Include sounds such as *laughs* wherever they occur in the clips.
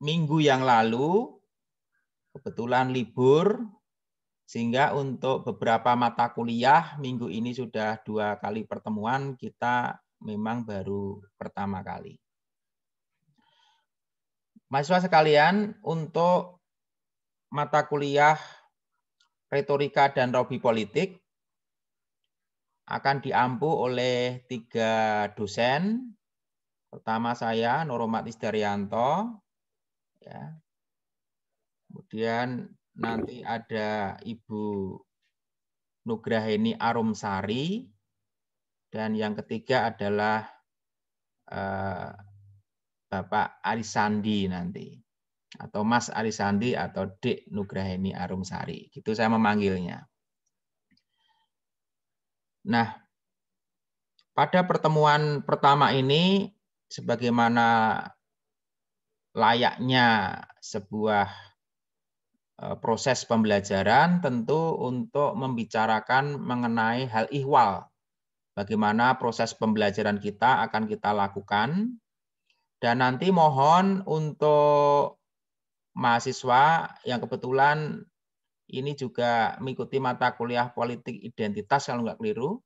minggu yang lalu kebetulan libur sehingga untuk beberapa mata kuliah minggu ini sudah dua kali pertemuan kita memang baru pertama kali. Mahasiswa sekalian, untuk mata kuliah retorika dan robi politik akan diampu oleh tiga dosen. Pertama saya, Noromat Isdaryanto, ya. Kemudian nanti ada Ibu Nugraheni Arumsari dan yang ketiga adalah eh, Bapak Arisandi nanti atau Mas Arisandi atau Dek Nugraheni Arumsari. itu saya memanggilnya. Nah, pada pertemuan pertama ini sebagaimana layaknya sebuah eh, proses pembelajaran tentu untuk membicarakan mengenai hal ihwal. Bagaimana proses pembelajaran kita akan kita lakukan. Dan nanti mohon untuk mahasiswa yang kebetulan ini juga mengikuti mata kuliah politik identitas kalau nggak keliru,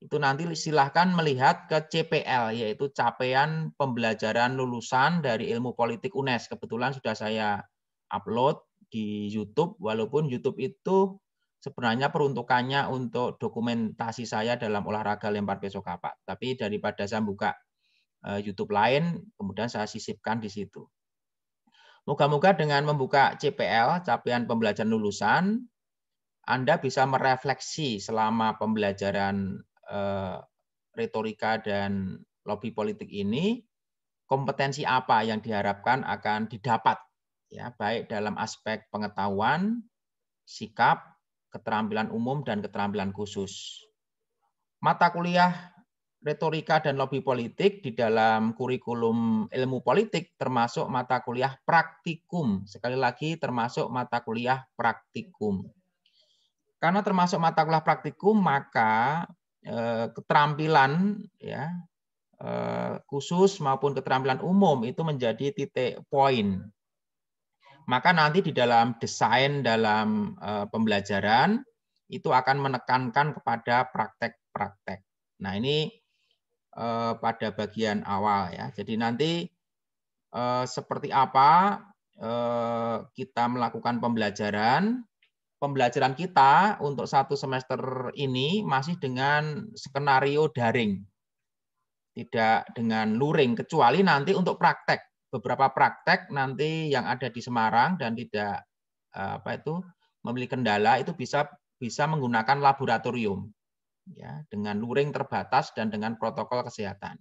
itu nanti silahkan melihat ke CPL, yaitu capaian pembelajaran lulusan dari ilmu politik UNES. Kebetulan sudah saya upload di YouTube, walaupun YouTube itu sebenarnya peruntukannya untuk dokumentasi saya dalam olahraga lempar besok kapak. Tapi daripada saya buka eh, YouTube lain, kemudian saya sisipkan di situ. Moga-moga dengan membuka CPL, capaian pembelajaran lulusan, Anda bisa merefleksi selama pembelajaran Eh, retorika dan lobby politik ini kompetensi apa yang diharapkan akan didapat ya baik dalam aspek pengetahuan, sikap, keterampilan umum dan keterampilan khusus. Mata kuliah retorika dan lobby politik di dalam kurikulum ilmu politik termasuk mata kuliah praktikum. Sekali lagi termasuk mata kuliah praktikum. Karena termasuk mata kuliah praktikum, maka Eh, keterampilan ya eh, khusus maupun keterampilan umum itu menjadi titik poin. Maka nanti di dalam desain dalam eh, pembelajaran itu akan menekankan kepada praktek-praktek. Nah, ini pada bagian awal ya. Jadi nanti seperti apa kita melakukan pembelajaran pembelajaran kita untuk satu semester ini masih dengan skenario daring. Tidak dengan luring, kecuali nanti untuk praktek. Beberapa praktek nanti yang ada di Semarang dan tidak eh, apa itu memiliki kendala itu bisa bisa menggunakan laboratorium ya dengan luring terbatas dan dengan protokol kesehatan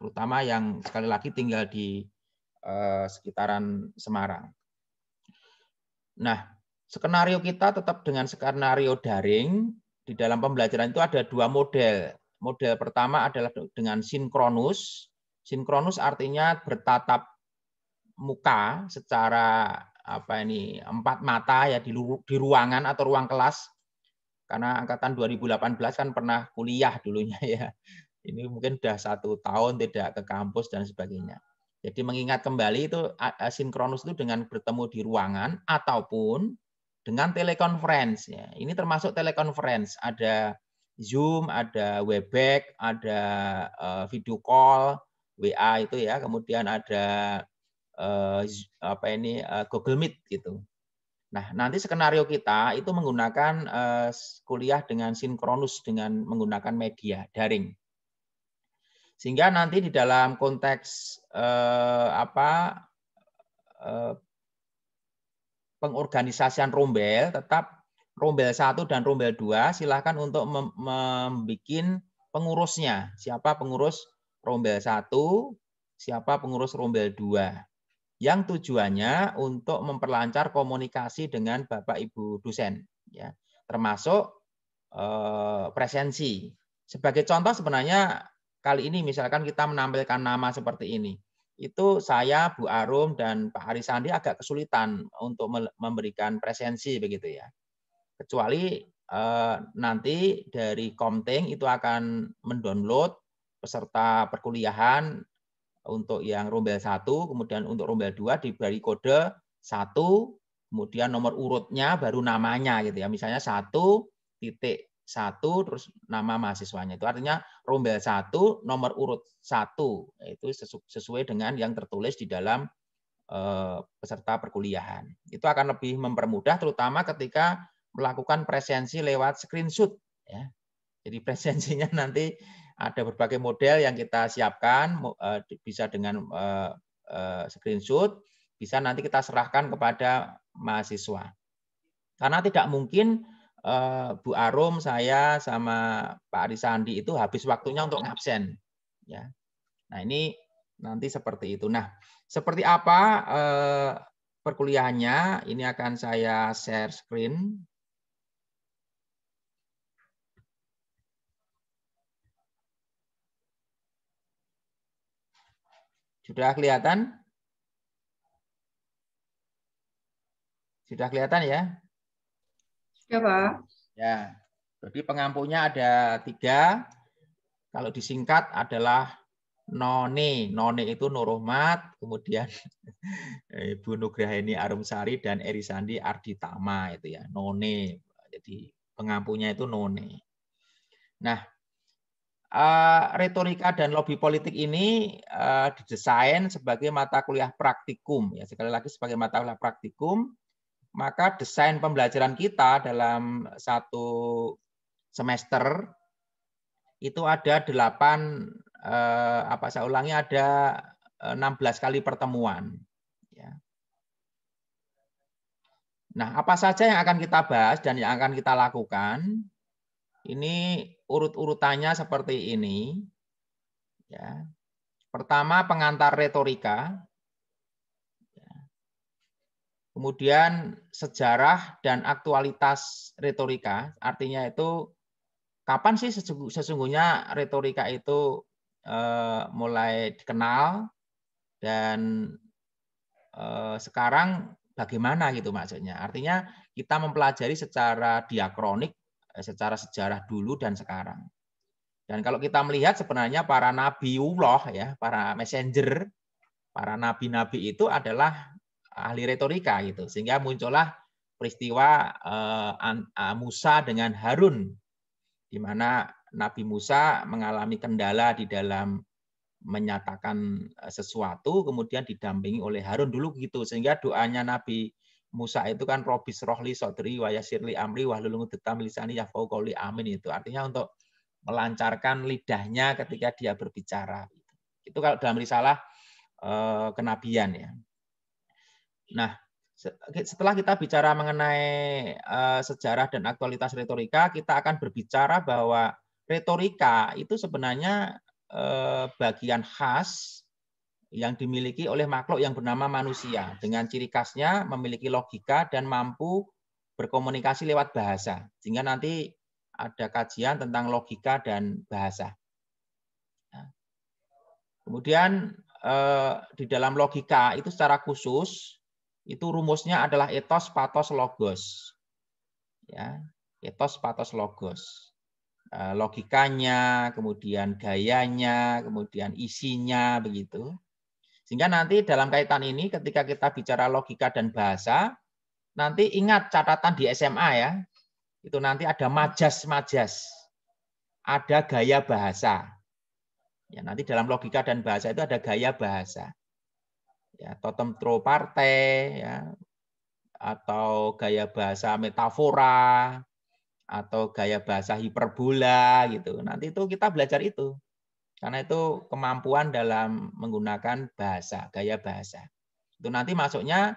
terutama yang sekali lagi tinggal di eh, sekitaran Semarang. Nah, Skenario kita tetap dengan skenario daring. Di dalam pembelajaran itu ada dua model. Model pertama adalah dengan sinkronus. Sinkronus artinya bertatap muka secara apa ini empat mata ya di, di ruangan atau ruang kelas karena angkatan 2018 kan pernah kuliah dulunya ya ini mungkin sudah satu tahun tidak ke kampus dan sebagainya jadi mengingat kembali itu sinkronus itu dengan bertemu di ruangan ataupun dengan telekonferensi. Ya. Ini termasuk telekonferensi, ada Zoom, ada Webex, ada uh, video call, WA itu ya, kemudian ada uh, apa ini uh, Google Meet gitu. Nah, nanti skenario kita itu menggunakan uh, kuliah dengan sinkronus dengan menggunakan media daring. Sehingga nanti di dalam konteks uh, apa pengorganisasian rombel tetap rombel satu dan rombel dua silahkan untuk membuat pengurusnya. Siapa pengurus rombel satu siapa pengurus rombel dua Yang tujuannya untuk memperlancar komunikasi dengan Bapak Ibu dosen ya, termasuk eh, presensi. Sebagai contoh sebenarnya kali ini misalkan kita menampilkan nama seperti ini itu saya, Bu Arum, dan Pak Ari Sandi agak kesulitan untuk memberikan presensi begitu ya. Kecuali eh, nanti dari Komting itu akan mendownload peserta perkuliahan untuk yang rombel 1, kemudian untuk rombel 2 diberi kode 1, kemudian nomor urutnya baru namanya gitu ya. Misalnya 1 titik satu terus nama mahasiswanya itu artinya rombel satu nomor urut satu itu sesuai dengan yang tertulis di dalam eh, peserta perkuliahan itu akan lebih mempermudah terutama ketika melakukan presensi lewat screenshot ya jadi presensinya *laughs* nanti ada berbagai model yang kita siapkan eh, bisa dengan eh, screenshot bisa nanti kita serahkan kepada mahasiswa karena tidak mungkin Eh, Bu Arum, saya sama Pak Ari Sandi itu habis waktunya untuk absen. Ya. Nah ini nanti seperti itu. Nah seperti apa eh, perkuliahannya? Ini akan saya share screen. Sudah kelihatan? Sudah kelihatan ya? Ya Pak. Ya. Jadi pengampunya ada tiga. Kalau disingkat adalah Noni. Noni itu Nurohmat, kemudian *laughs* Ibu Nugraheni Arumsari dan Erisandi Arditama itu ya. None. Jadi pengampunya itu Noni. Nah, eh, retorika dan lobby politik ini eh, didesain sebagai mata kuliah praktikum ya sekali lagi sebagai mata kuliah praktikum maka desain pembelajaran kita dalam satu semester itu ada delapan, eh, apa saya ulangi ada 16 eh, kali pertemuan ya. Nah, apa saja yang akan kita bahas dan yang akan kita lakukan? Ini urut-urutannya seperti ini. Ya. Pertama pengantar retorika. Kemudian sejarah dan aktualitas retorika, artinya itu kapan sih sesungguhnya retorika itu eh, mulai dikenal dan eh, sekarang bagaimana gitu maksudnya. Artinya kita mempelajari secara diakronik, eh, secara sejarah dulu dan sekarang. Dan kalau kita melihat sebenarnya para nabiullah ya, para messenger, para nabi-nabi itu adalah ahli retorika gitu sehingga muncullah peristiwa eh, eh, Musa dengan Harun di mana Nabi Musa mengalami kendala di dalam menyatakan eh, sesuatu kemudian didampingi oleh Harun dulu gitu sehingga doanya Nabi Musa itu kan Robis Rohli Sodri Wayasirli Amri Wahlulung Detam Lisani Yafaukoli Amin itu artinya untuk melancarkan lidahnya ketika dia berbicara gitu. itu kalau dalam risalah kenabian ya Nah, setelah kita bicara mengenai eh, sejarah dan aktualitas retorika, kita akan berbicara bahwa retorika itu sebenarnya eh, bagian khas yang dimiliki oleh makhluk yang bernama manusia dengan ciri khasnya memiliki logika dan mampu berkomunikasi lewat bahasa. Sehingga nanti ada kajian tentang logika dan bahasa. Nah, kemudian eh, di dalam logika itu secara khusus itu rumusnya adalah etos, patos, logos. Ya, etos, patos, logos. E, logikanya, kemudian gayanya, kemudian isinya, begitu. Sehingga nanti dalam kaitan ini ketika kita bicara logika dan bahasa, nanti ingat catatan di SMA ya, itu nanti ada majas-majas, ada gaya bahasa. Ya, nanti dalam logika dan bahasa itu ada gaya bahasa ya, totem tro partai, ya, atau gaya bahasa metafora, atau gaya bahasa hiperbola gitu. Nanti itu kita belajar itu. Karena itu kemampuan dalam menggunakan bahasa, gaya bahasa. Itu nanti masuknya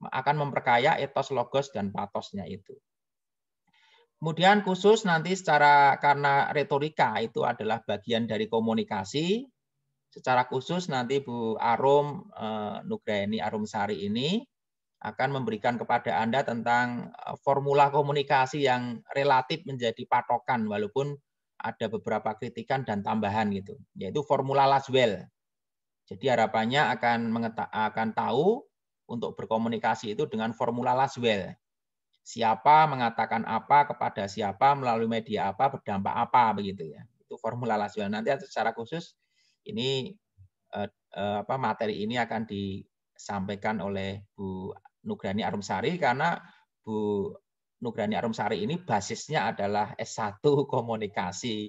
akan memperkaya etos logos dan patosnya itu. Kemudian khusus nanti secara karena retorika itu adalah bagian dari komunikasi, Secara khusus nanti Bu Arum eh, Nugraini Arum Sari ini akan memberikan kepada Anda tentang eh, formula komunikasi yang relatif menjadi patokan walaupun ada beberapa kritikan dan tambahan gitu, yaitu formula Laswell. Jadi harapannya akan akan tahu untuk berkomunikasi itu dengan formula Laswell. Siapa mengatakan apa kepada siapa melalui media apa berdampak apa begitu ya. Itu formula Laswell. Nanti secara khusus ini eh, eh, apa materi ini akan disampaikan oleh Bu Nugrani Arumsari karena Bu Nugrani Arumsari ini basisnya adalah S1 komunikasi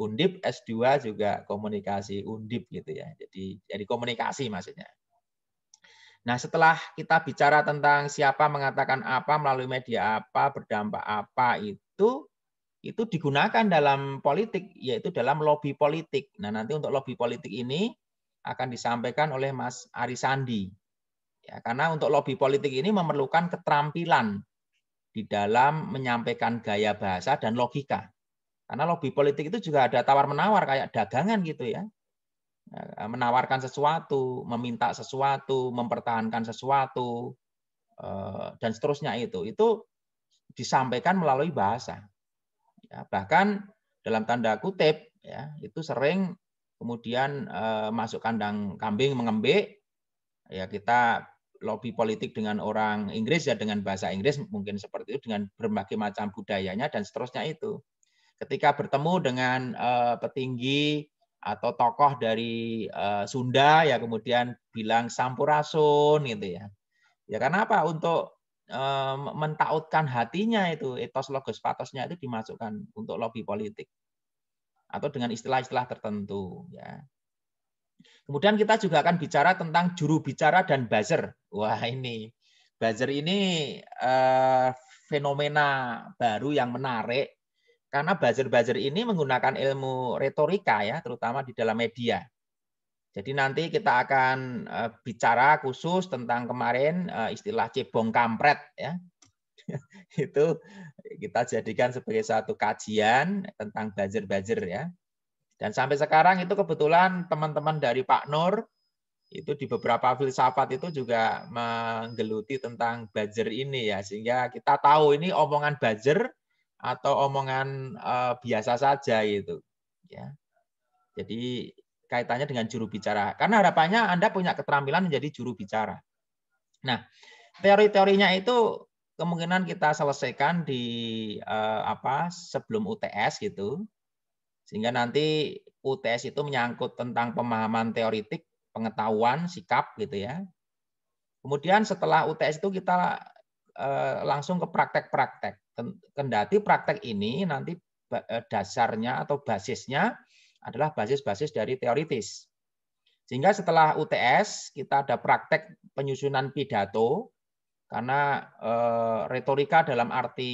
Undip, S2 juga komunikasi Undip gitu ya. Jadi jadi komunikasi maksudnya. Nah, setelah kita bicara tentang siapa mengatakan apa melalui media apa, berdampak apa itu itu digunakan dalam politik, yaitu dalam lobby politik. Nah, nanti untuk lobby politik ini akan disampaikan oleh Mas Ari Sandi. Ya, karena untuk lobby politik ini memerlukan keterampilan di dalam menyampaikan gaya bahasa dan logika. Karena lobby politik itu juga ada tawar-menawar kayak dagangan gitu ya. ya menawarkan sesuatu, meminta sesuatu, mempertahankan sesuatu, eh, dan seterusnya itu. Itu disampaikan melalui bahasa. Ya, bahkan dalam tanda kutip ya, itu sering kemudian eh, masuk kandang kambing mengembik. ya kita lobby politik dengan orang Inggris ya dengan bahasa Inggris mungkin seperti itu dengan berbagai macam budayanya dan seterusnya itu. Ketika bertemu dengan eh, petinggi atau tokoh dari eh, Sunda ya kemudian bilang sampurasun gitu ya. Ya karena apa? Untuk Eh, mentautkan hatinya itu etos logos patosnya itu dimasukkan untuk lobby politik atau dengan istilah-istilah tertentu ya kemudian kita juga akan bicara tentang juru bicara dan buzzer wah ini buzzer ini eh, fenomena baru yang menarik karena buzzer-buzzer ini menggunakan ilmu retorika ya terutama di dalam media jadi nanti kita akan eh, bicara khusus tentang kemarin eh, istilah cebong kampret ya. *laughs* itu kita jadikan sebagai satu kajian tentang banjir-banjir ya. Dan sampai sekarang itu kebetulan teman-teman dari Pak Nur itu di beberapa filsafat itu juga menggeluti tentang buzzer ini ya sehingga kita tahu ini omongan buzzer atau omongan eh, biasa saja itu ya jadi kaitannya dengan juru bicara. Karena harapannya Anda punya keterampilan menjadi juru bicara. Nah, teori-teorinya itu kemungkinan kita selesaikan di eh, apa sebelum UTS gitu. Sehingga nanti UTS itu menyangkut tentang pemahaman teoritik, pengetahuan, sikap gitu ya. Kemudian setelah UTS itu kita eh, langsung ke praktek-praktek. Kendati praktek ini nanti eh, dasarnya atau basisnya adalah basis-basis dari teoritis. Sehingga setelah UTS kita ada praktek penyusunan pidato karena e, retorika dalam arti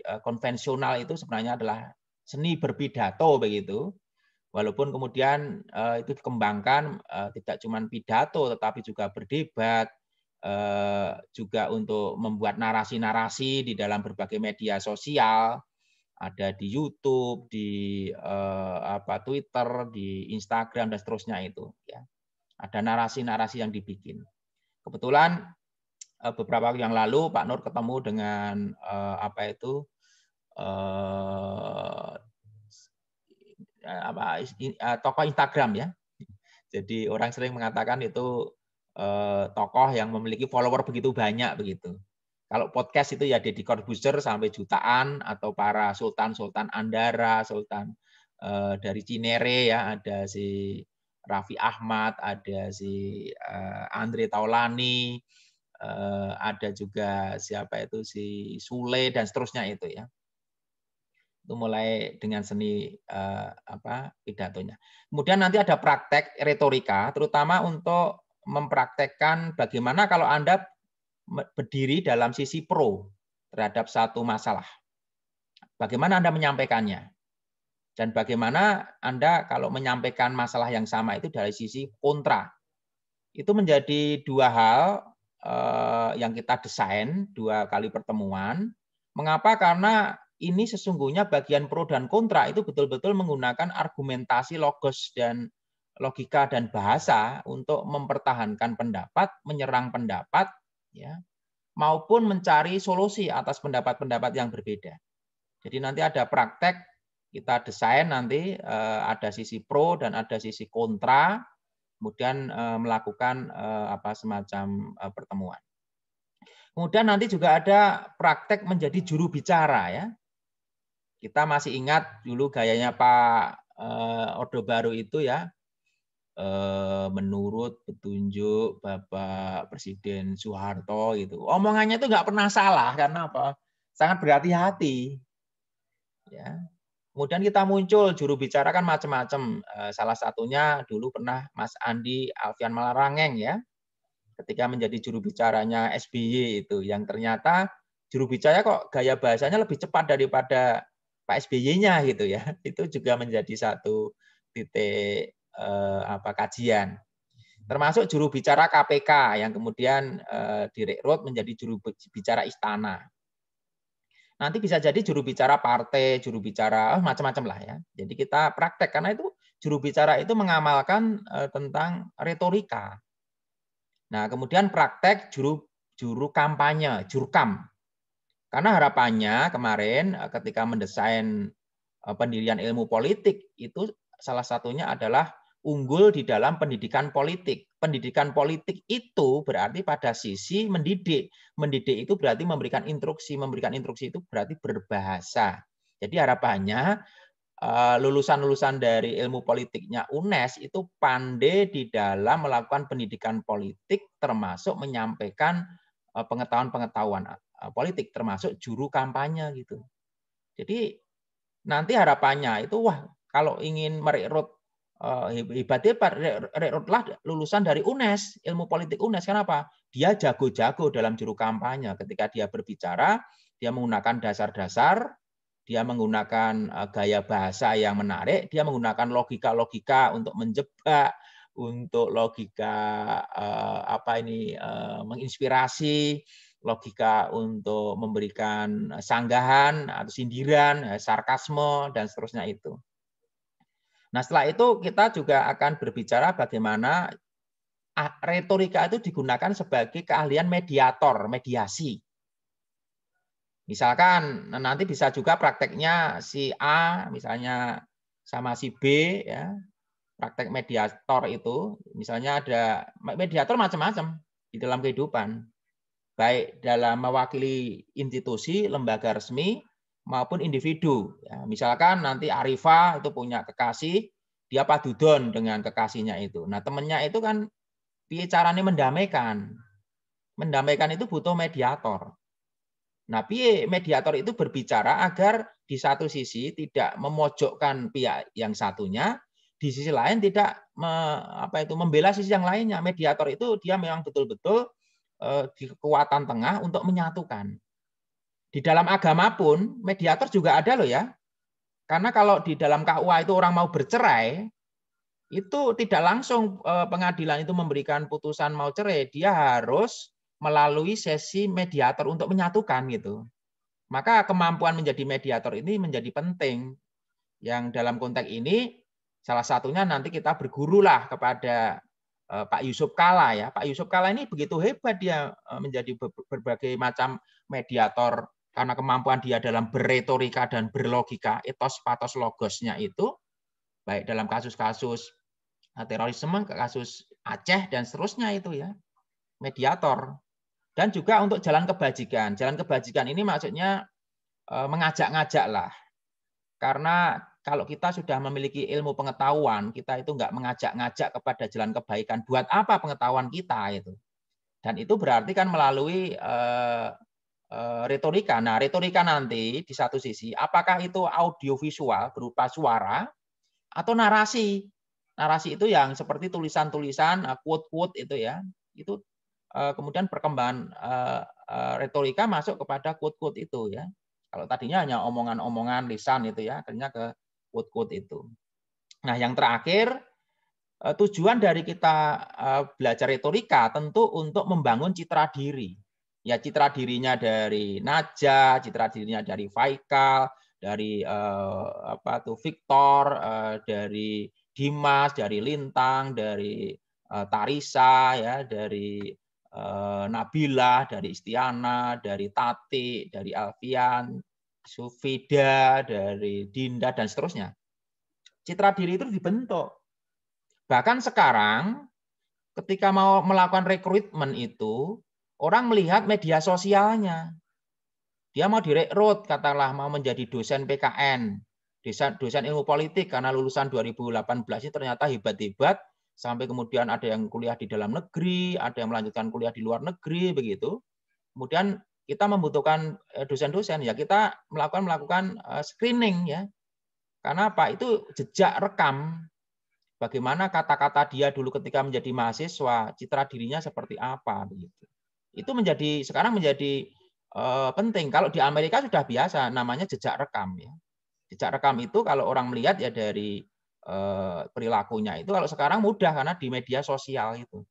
e, konvensional itu sebenarnya adalah seni berpidato begitu. Walaupun kemudian e, itu dikembangkan e, tidak cuma pidato tetapi juga berdebat e, juga untuk membuat narasi-narasi di dalam berbagai media sosial ada di YouTube, di eh, apa Twitter, di Instagram dan seterusnya itu ya. Ada narasi-narasi yang dibikin. Kebetulan eh, beberapa waktu yang lalu Pak Nur ketemu dengan eh, apa itu eh, eh apa eh, tokoh Instagram ya. Jadi orang sering mengatakan itu eh, tokoh yang memiliki follower begitu banyak begitu. Kalau podcast itu ya Deddy Corbuzier sampai jutaan atau para sultan-sultan Andara, sultan uh, dari Cinere ya ada si Raffi Ahmad, ada si uh, Andre Taulani, uh, eh, ada juga siapa itu si Sule dan seterusnya itu ya itu mulai dengan seni eh, apa pidatonya. Kemudian nanti ada praktek retorika, terutama untuk mempraktekkan bagaimana kalau Anda berdiri dalam sisi pro terhadap satu masalah. Bagaimana Anda menyampaikannya? Dan bagaimana Anda kalau menyampaikan masalah yang sama itu dari sisi kontra. Itu menjadi dua hal eh, yang kita desain dua kali pertemuan. Mengapa? Karena ini sesungguhnya bagian pro dan kontra itu betul-betul menggunakan argumentasi logos dan logika dan bahasa untuk mempertahankan pendapat, menyerang pendapat, ya maupun mencari solusi atas pendapat-pendapat yang berbeda. Jadi nanti ada praktek kita desain nanti eh, ada sisi pro dan ada sisi kontra, kemudian eh, melakukan eh, apa semacam pertemuan. Kemudian nanti juga ada praktek menjadi juru bicara ya. Kita masih ingat dulu gayanya Pak Orde Baru itu ya, Eh, menurut petunjuk Bapak Presiden Soeharto gitu. Omongannya itu nggak pernah salah karena apa? Sangat berhati-hati. Ya. Kemudian kita muncul juru bicara kan macam-macam. Eh, salah satunya dulu pernah Mas Andi Alfian Malarangeng ya. Ketika menjadi juru bicaranya SBY itu yang ternyata juru bicara kok gaya bahasanya lebih cepat daripada Pak SBY-nya gitu ya. *laughs* Itu juga menjadi satu titik eh, apa kajian. Termasuk juru bicara KPK yang kemudian eh, direkrut menjadi juru bicara istana. Nanti bisa jadi juru bicara partai, juru bicara oh, macam-macam lah ya. Jadi kita praktek karena itu juru bicara itu mengamalkan eh, tentang retorika. Nah, kemudian praktek juru juru kampanye, jurkam. Karena harapannya kemarin eh, ketika mendesain eh, pendirian ilmu politik itu salah satunya adalah unggul di dalam pendidikan politik. Pendidikan politik itu berarti pada sisi mendidik. Mendidik itu berarti memberikan instruksi. Memberikan instruksi itu berarti berbahasa. Jadi harapannya eh, lulusan-lulusan dari ilmu politiknya UNES itu pandai di dalam melakukan pendidikan politik termasuk menyampaikan eh, pengetahuan-pengetahuan eh, politik termasuk juru kampanye gitu. Jadi nanti harapannya itu wah kalau ingin merekrut hebatnya eh, Pak Reknotlah lulusan dari UNES, ilmu politik UNES. Kenapa? Dia jago-jago dalam juru kampanye. Ketika dia berbicara, dia menggunakan dasar-dasar, dia menggunakan eh, gaya bahasa yang menarik, dia menggunakan logika-logika untuk menjebak, untuk logika eh, apa ini menginspirasi, logika untuk memberikan sanggahan atau sindiran, sarkasme dan seterusnya itu. Nah setelah itu kita juga akan berbicara bagaimana retorika itu digunakan sebagai keahlian mediator, mediasi. Misalkan nah, nanti bisa juga prakteknya si A misalnya sama si B ya. Praktek mediator itu misalnya ada mediator macam-macam di dalam kehidupan. Baik dalam mewakili institusi, lembaga resmi maupun individu. Ya, misalkan nanti Arifa itu punya kekasih, dia padudon dengan kekasihnya itu. Nah, temennya itu kan piye carane mendamaikan. Mendamaikan itu butuh mediator. Nah, piye mediator itu berbicara agar di satu sisi tidak memojokkan pihak yang satunya, di sisi lain tidak me, apa itu membela sisi yang lainnya. Mediator itu dia memang betul-betul eh, di kekuatan tengah untuk menyatukan. Di dalam agama pun mediator juga ada loh ya. Karena kalau di dalam KUA itu orang mau bercerai, itu tidak langsung eh, pengadilan itu memberikan putusan mau cerai, dia harus melalui sesi mediator untuk menyatukan gitu. Maka kemampuan menjadi mediator ini menjadi penting. Yang dalam konteks ini salah satunya nanti kita bergurulah kepada eh, Pak Yusuf Kala ya. Pak Yusuf Kala ini begitu hebat dia eh, menjadi berbagai macam mediator karena kemampuan dia dalam berretorika dan berlogika, etos patos logosnya itu, baik dalam kasus-kasus eh, terorisme, kasus Aceh, dan seterusnya itu ya, mediator. Dan juga untuk jalan kebajikan. Jalan kebajikan ini maksudnya eh, mengajak-ngajak lah. Karena kalau kita sudah memiliki ilmu pengetahuan, kita itu enggak mengajak-ngajak kepada jalan kebaikan. Buat apa pengetahuan kita itu? Dan itu berarti kan melalui eh, Eh, retorika. Nah, retorika nanti di satu sisi, apakah itu audiovisual berupa suara atau narasi? Narasi itu yang seperti tulisan-tulisan, eh, quote-quote itu ya, itu eh, kemudian perkembangan retorika masuk kepada quote-quote itu ya. Kalau tadinya hanya omongan-omongan lisan itu ya, akhirnya ke quote-quote itu. Nah, yang terakhir tujuan dari kita belajar retorika tentu untuk membangun citra diri ya citra dirinya dari Naja, citra dirinya dari Faikal, dari eh, apa tuh Victor, eh, dari Dimas, dari Lintang, dari eh, Tarisa ya, dari eh, Nabila, dari Istiana, dari Tati, dari Alfian, Sufida, dari Dinda dan seterusnya. Citra diri itu dibentuk. Bahkan sekarang ketika mau melakukan rekrutmen itu Orang melihat media sosialnya. Dia mau direkrut, katalah mau menjadi dosen PKN, dosen, dosen ilmu politik karena lulusan 2018 ini ternyata hebat-hebat sampai kemudian ada yang kuliah di dalam negeri, ada yang melanjutkan kuliah di luar negeri begitu. Kemudian kita membutuhkan eh, dosen-dosen ya kita melakukan melakukan eh, screening ya. Karena apa? Itu jejak rekam bagaimana kata-kata dia dulu ketika menjadi mahasiswa, citra dirinya seperti apa begitu itu menjadi sekarang menjadi uh, penting. Kalau di Amerika sudah biasa namanya jejak rekam ya. Jejak rekam itu kalau orang melihat ya dari uh, perilakunya itu kalau sekarang mudah karena di media sosial itu.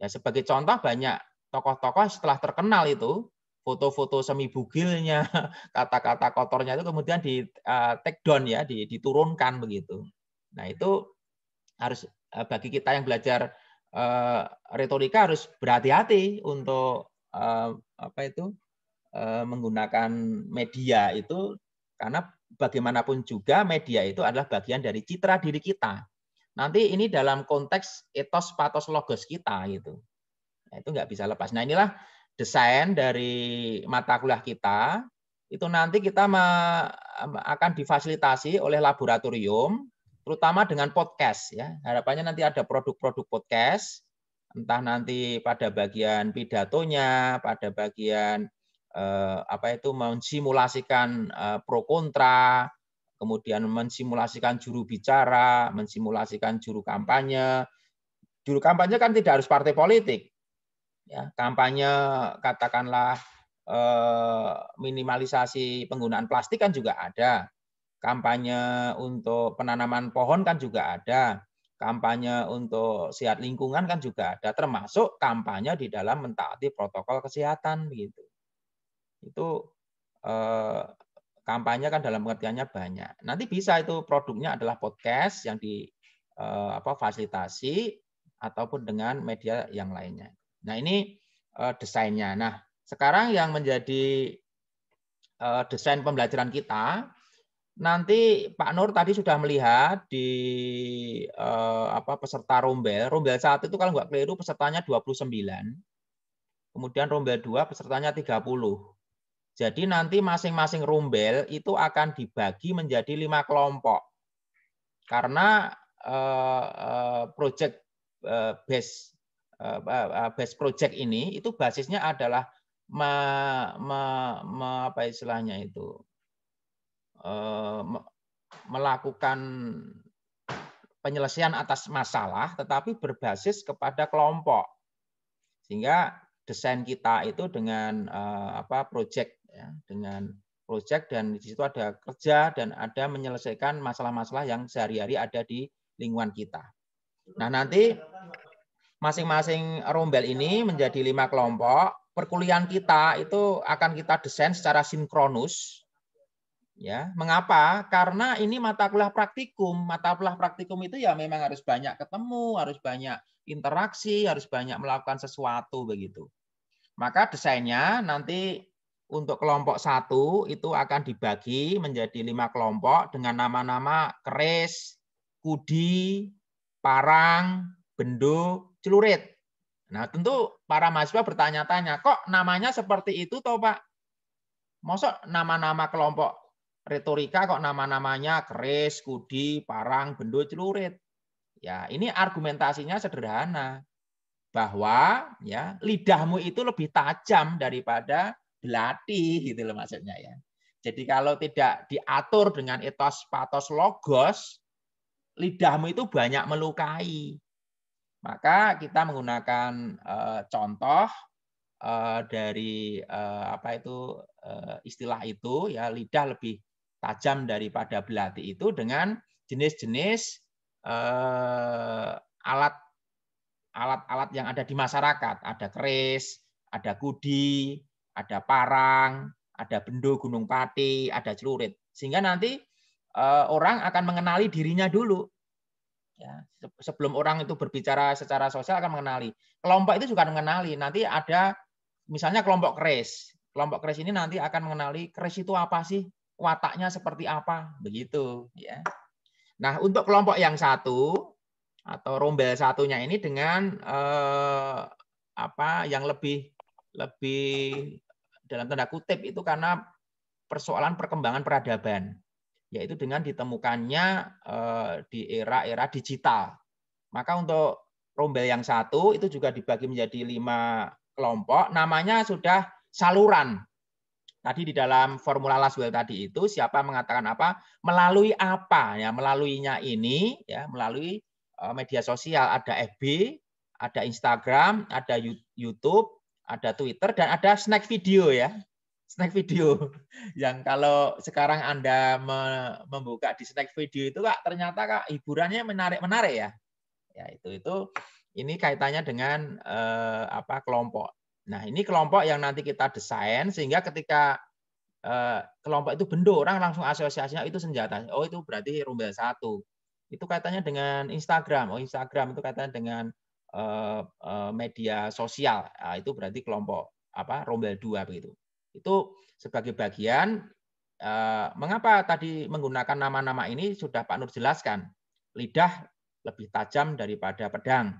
Ya sebagai contoh banyak tokoh-tokoh setelah terkenal itu foto-foto semi bugilnya, *laughs* kata-kata kotornya itu kemudian di uh, take down ya, diturunkan begitu. Nah, itu harus bagi kita yang belajar Eh, retorika harus berhati-hati untuk eh, apa itu eh, menggunakan media itu karena bagaimanapun juga media itu adalah bagian dari citra diri kita. Nanti ini dalam konteks etos, patos, logos kita gitu. Nah, itu nggak bisa lepas. Nah inilah desain dari mata kuliah kita. Itu nanti kita akan difasilitasi oleh laboratorium terutama dengan podcast ya. Harapannya nanti ada produk-produk podcast, entah nanti pada bagian pidatonya, pada bagian eh, apa itu mensimulasikan eh, pro kontra, kemudian mensimulasikan juru bicara, mensimulasikan juru kampanye. Juru kampanye kan tidak harus partai politik. Ya, kampanye katakanlah eh, minimalisasi penggunaan plastik kan juga ada kampanye untuk penanaman pohon kan juga ada, kampanye untuk sehat lingkungan kan juga ada, termasuk kampanye di dalam mentaati protokol kesehatan begitu. Itu eh, kampanye kan dalam pengertiannya banyak. Nanti bisa itu produknya adalah podcast yang di eh, apa fasilitasi ataupun dengan media yang lainnya. Nah, ini eh, desainnya. Nah, sekarang yang menjadi desain pembelajaran kita Nanti Pak Nur tadi sudah melihat di eh, apa peserta rombel. Rombel satu itu kalau nggak keliru pesertanya 29. Kemudian rombel 2 pesertanya 30. Jadi nanti masing-masing rombel itu akan dibagi menjadi lima kelompok. Karena eh, eh project eh, base eh, eh, eh, base project ini itu basisnya adalah me, me, me, apa istilahnya itu Eh, melakukan penyelesaian atas masalah tetapi berbasis kepada kelompok. Sehingga desain kita itu dengan eh, apa project ya, dengan project dan di situ ada kerja dan ada menyelesaikan masalah-masalah yang sehari-hari ada di lingkungan kita. Nah, nanti masing-masing rombel ini menjadi lima kelompok. Perkuliahan kita itu akan kita desain secara sinkronus Ya, mengapa? Karena ini mata kuliah praktikum. Mata kuliah praktikum itu ya memang harus banyak ketemu, harus banyak interaksi, harus banyak melakukan sesuatu begitu. Maka desainnya nanti untuk kelompok satu itu akan dibagi menjadi lima kelompok dengan nama-nama keris, kudi, parang, bendo, celurit. Nah tentu para mahasiswa bertanya-tanya, kok namanya seperti itu toh Pak? Masuk nama-nama kelompok retorika kok nama-namanya keris, kudi, parang, bendo, celurit. Ya, ini argumentasinya sederhana bahwa ya lidahmu itu lebih tajam daripada belati gitu loh maksudnya ya. Jadi kalau tidak diatur dengan etos patos logos, lidahmu itu banyak melukai. Maka kita menggunakan e, contoh e, dari e, apa itu e, istilah itu ya lidah lebih tajam daripada belati itu dengan jenis-jenis eh, alat alat-alat yang ada di masyarakat. Ada keris, ada kudi, ada parang, ada bendo gunung pati, ada celurit. Sehingga nanti eh, orang akan mengenali dirinya dulu. Ya, sebelum orang itu berbicara secara sosial akan mengenali. Kelompok itu juga mengenali. Nanti ada misalnya kelompok keris. Kelompok keris ini nanti akan mengenali keris itu apa sih? wataknya seperti apa begitu ya. Nah, untuk kelompok yang satu atau rombel satunya ini dengan eh, apa yang lebih lebih dalam tanda kutip itu karena persoalan perkembangan peradaban yaitu dengan ditemukannya eh, di era-era digital. Maka untuk rombel yang satu itu juga dibagi menjadi lima kelompok. Namanya sudah saluran tadi di dalam formula Laswell tadi itu siapa mengatakan apa melalui apa ya melaluinya ini ya melalui eh, media sosial ada FB, ada Instagram, ada YouTube, ada Twitter dan ada snack video ya. Snack video *laughs* yang kalau sekarang Anda membuka di snack video itu Kak ternyata Kak hiburannya menarik-menarik ya. Ya itu itu ini kaitannya dengan eh, apa kelompok Nah, ini kelompok yang nanti kita desain sehingga ketika eh, kelompok itu bendo orang langsung asosiasinya oh, itu senjata. Oh, itu berarti rumbel satu. Itu kaitannya dengan Instagram. Oh, Instagram itu kaitannya dengan eh, eh, media sosial. Nah, itu berarti kelompok apa rombel dua begitu. Itu sebagai bagian mengapa tadi menggunakan nama-nama ini sudah Pak Nur jelaskan. Lidah lebih tajam daripada pedang.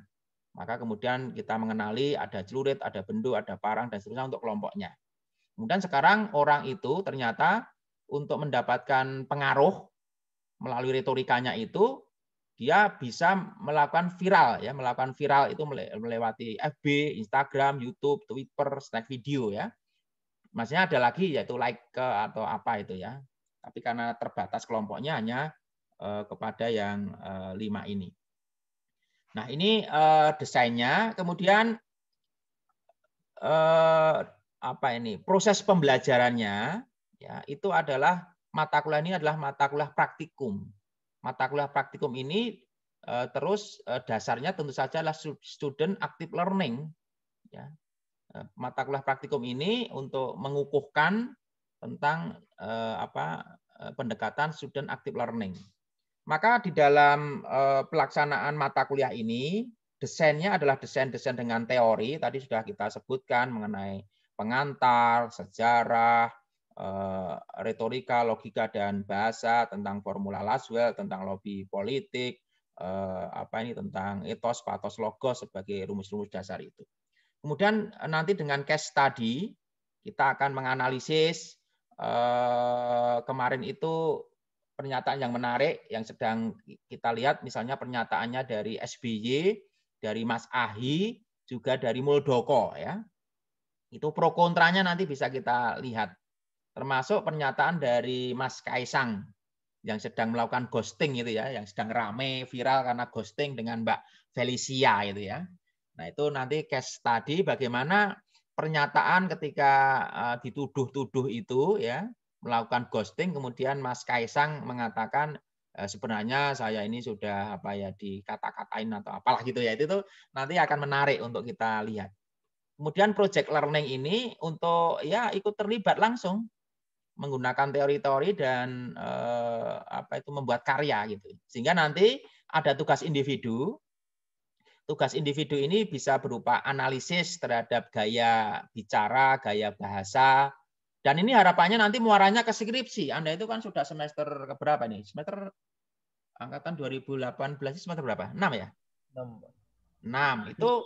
Maka kemudian kita mengenali ada celurit, ada bendu, ada parang, dan seterusnya untuk kelompoknya. Kemudian sekarang orang itu ternyata untuk mendapatkan pengaruh melalui retorikanya itu, dia bisa melakukan viral ya melakukan viral itu melewati FB, Instagram, YouTube, Twitter, snack video ya. Maksudnya ada lagi yaitu like ke atau apa itu ya. Tapi karena terbatas kelompoknya hanya eh, kepada yang eh, lima ini. Nah, ini uh, desainnya. Kemudian uh, apa ini? Proses pembelajarannya ya, itu adalah mata kuliah ini adalah mata kuliah praktikum. Mata kuliah praktikum ini uh, terus uh, dasarnya tentu saja adalah student active learning ya. Mata kuliah praktikum ini untuk mengukuhkan tentang uh, apa pendekatan student active learning. Maka di dalam eh, pelaksanaan mata kuliah ini, desainnya adalah desain-desain dengan teori. Tadi sudah kita sebutkan mengenai pengantar, sejarah, eh, retorika, logika, dan bahasa, tentang formula Laswell, tentang lobby politik, eh, apa ini tentang etos, patos, logos sebagai rumus-rumus dasar itu. Kemudian nanti dengan case study kita akan menganalisis kemarin itu pernyataan yang menarik yang sedang kita lihat misalnya pernyataannya dari SBY, dari Mas Ahi, juga dari Muldoko ya. Itu pro kontranya nanti bisa kita lihat. Termasuk pernyataan dari Mas Kaisang yang sedang melakukan ghosting itu ya, yang sedang rame viral karena ghosting dengan Mbak Felicia itu ya. Nah, itu nanti case tadi bagaimana pernyataan ketika eh, dituduh-tuduh itu ya melakukan ghosting kemudian Mas Kaisang mengatakan eh, sebenarnya saya ini sudah apa ya dikata-katain atau apalah gitu ya itu tuh nanti akan menarik untuk kita lihat. Kemudian project learning ini untuk ya ikut terlibat langsung menggunakan teori-teori dan e, apa itu membuat karya gitu. Sehingga nanti ada tugas individu. Tugas individu ini bisa berupa analisis terhadap gaya bicara, gaya bahasa, dan ini harapannya nanti muaranya ke skripsi. Anda itu kan sudah semester keberapa nih? Semester angkatan 2018 semester berapa? 6 ya? 6. 6. Hmm. Itu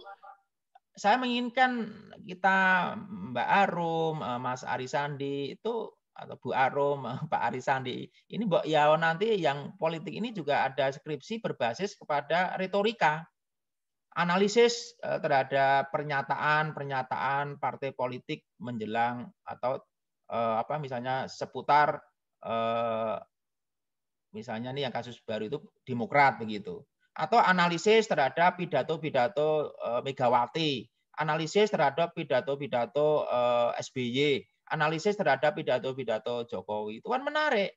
saya menginginkan kita Mbak Arum, eh, Mas Arisandi itu atau Bu Arum, eh, Pak Arisandi Ini Mbak Yao nanti yang politik ini juga ada skripsi berbasis kepada retorika. Analisis eh, terhadap pernyataan-pernyataan partai politik menjelang atau eh, apa misalnya seputar eh, misalnya nih yang kasus baru itu Demokrat begitu atau analisis terhadap pidato-pidato eh, Megawati, analisis terhadap pidato-pidato eh, SBY, analisis terhadap pidato-pidato Jokowi. Itu kan menarik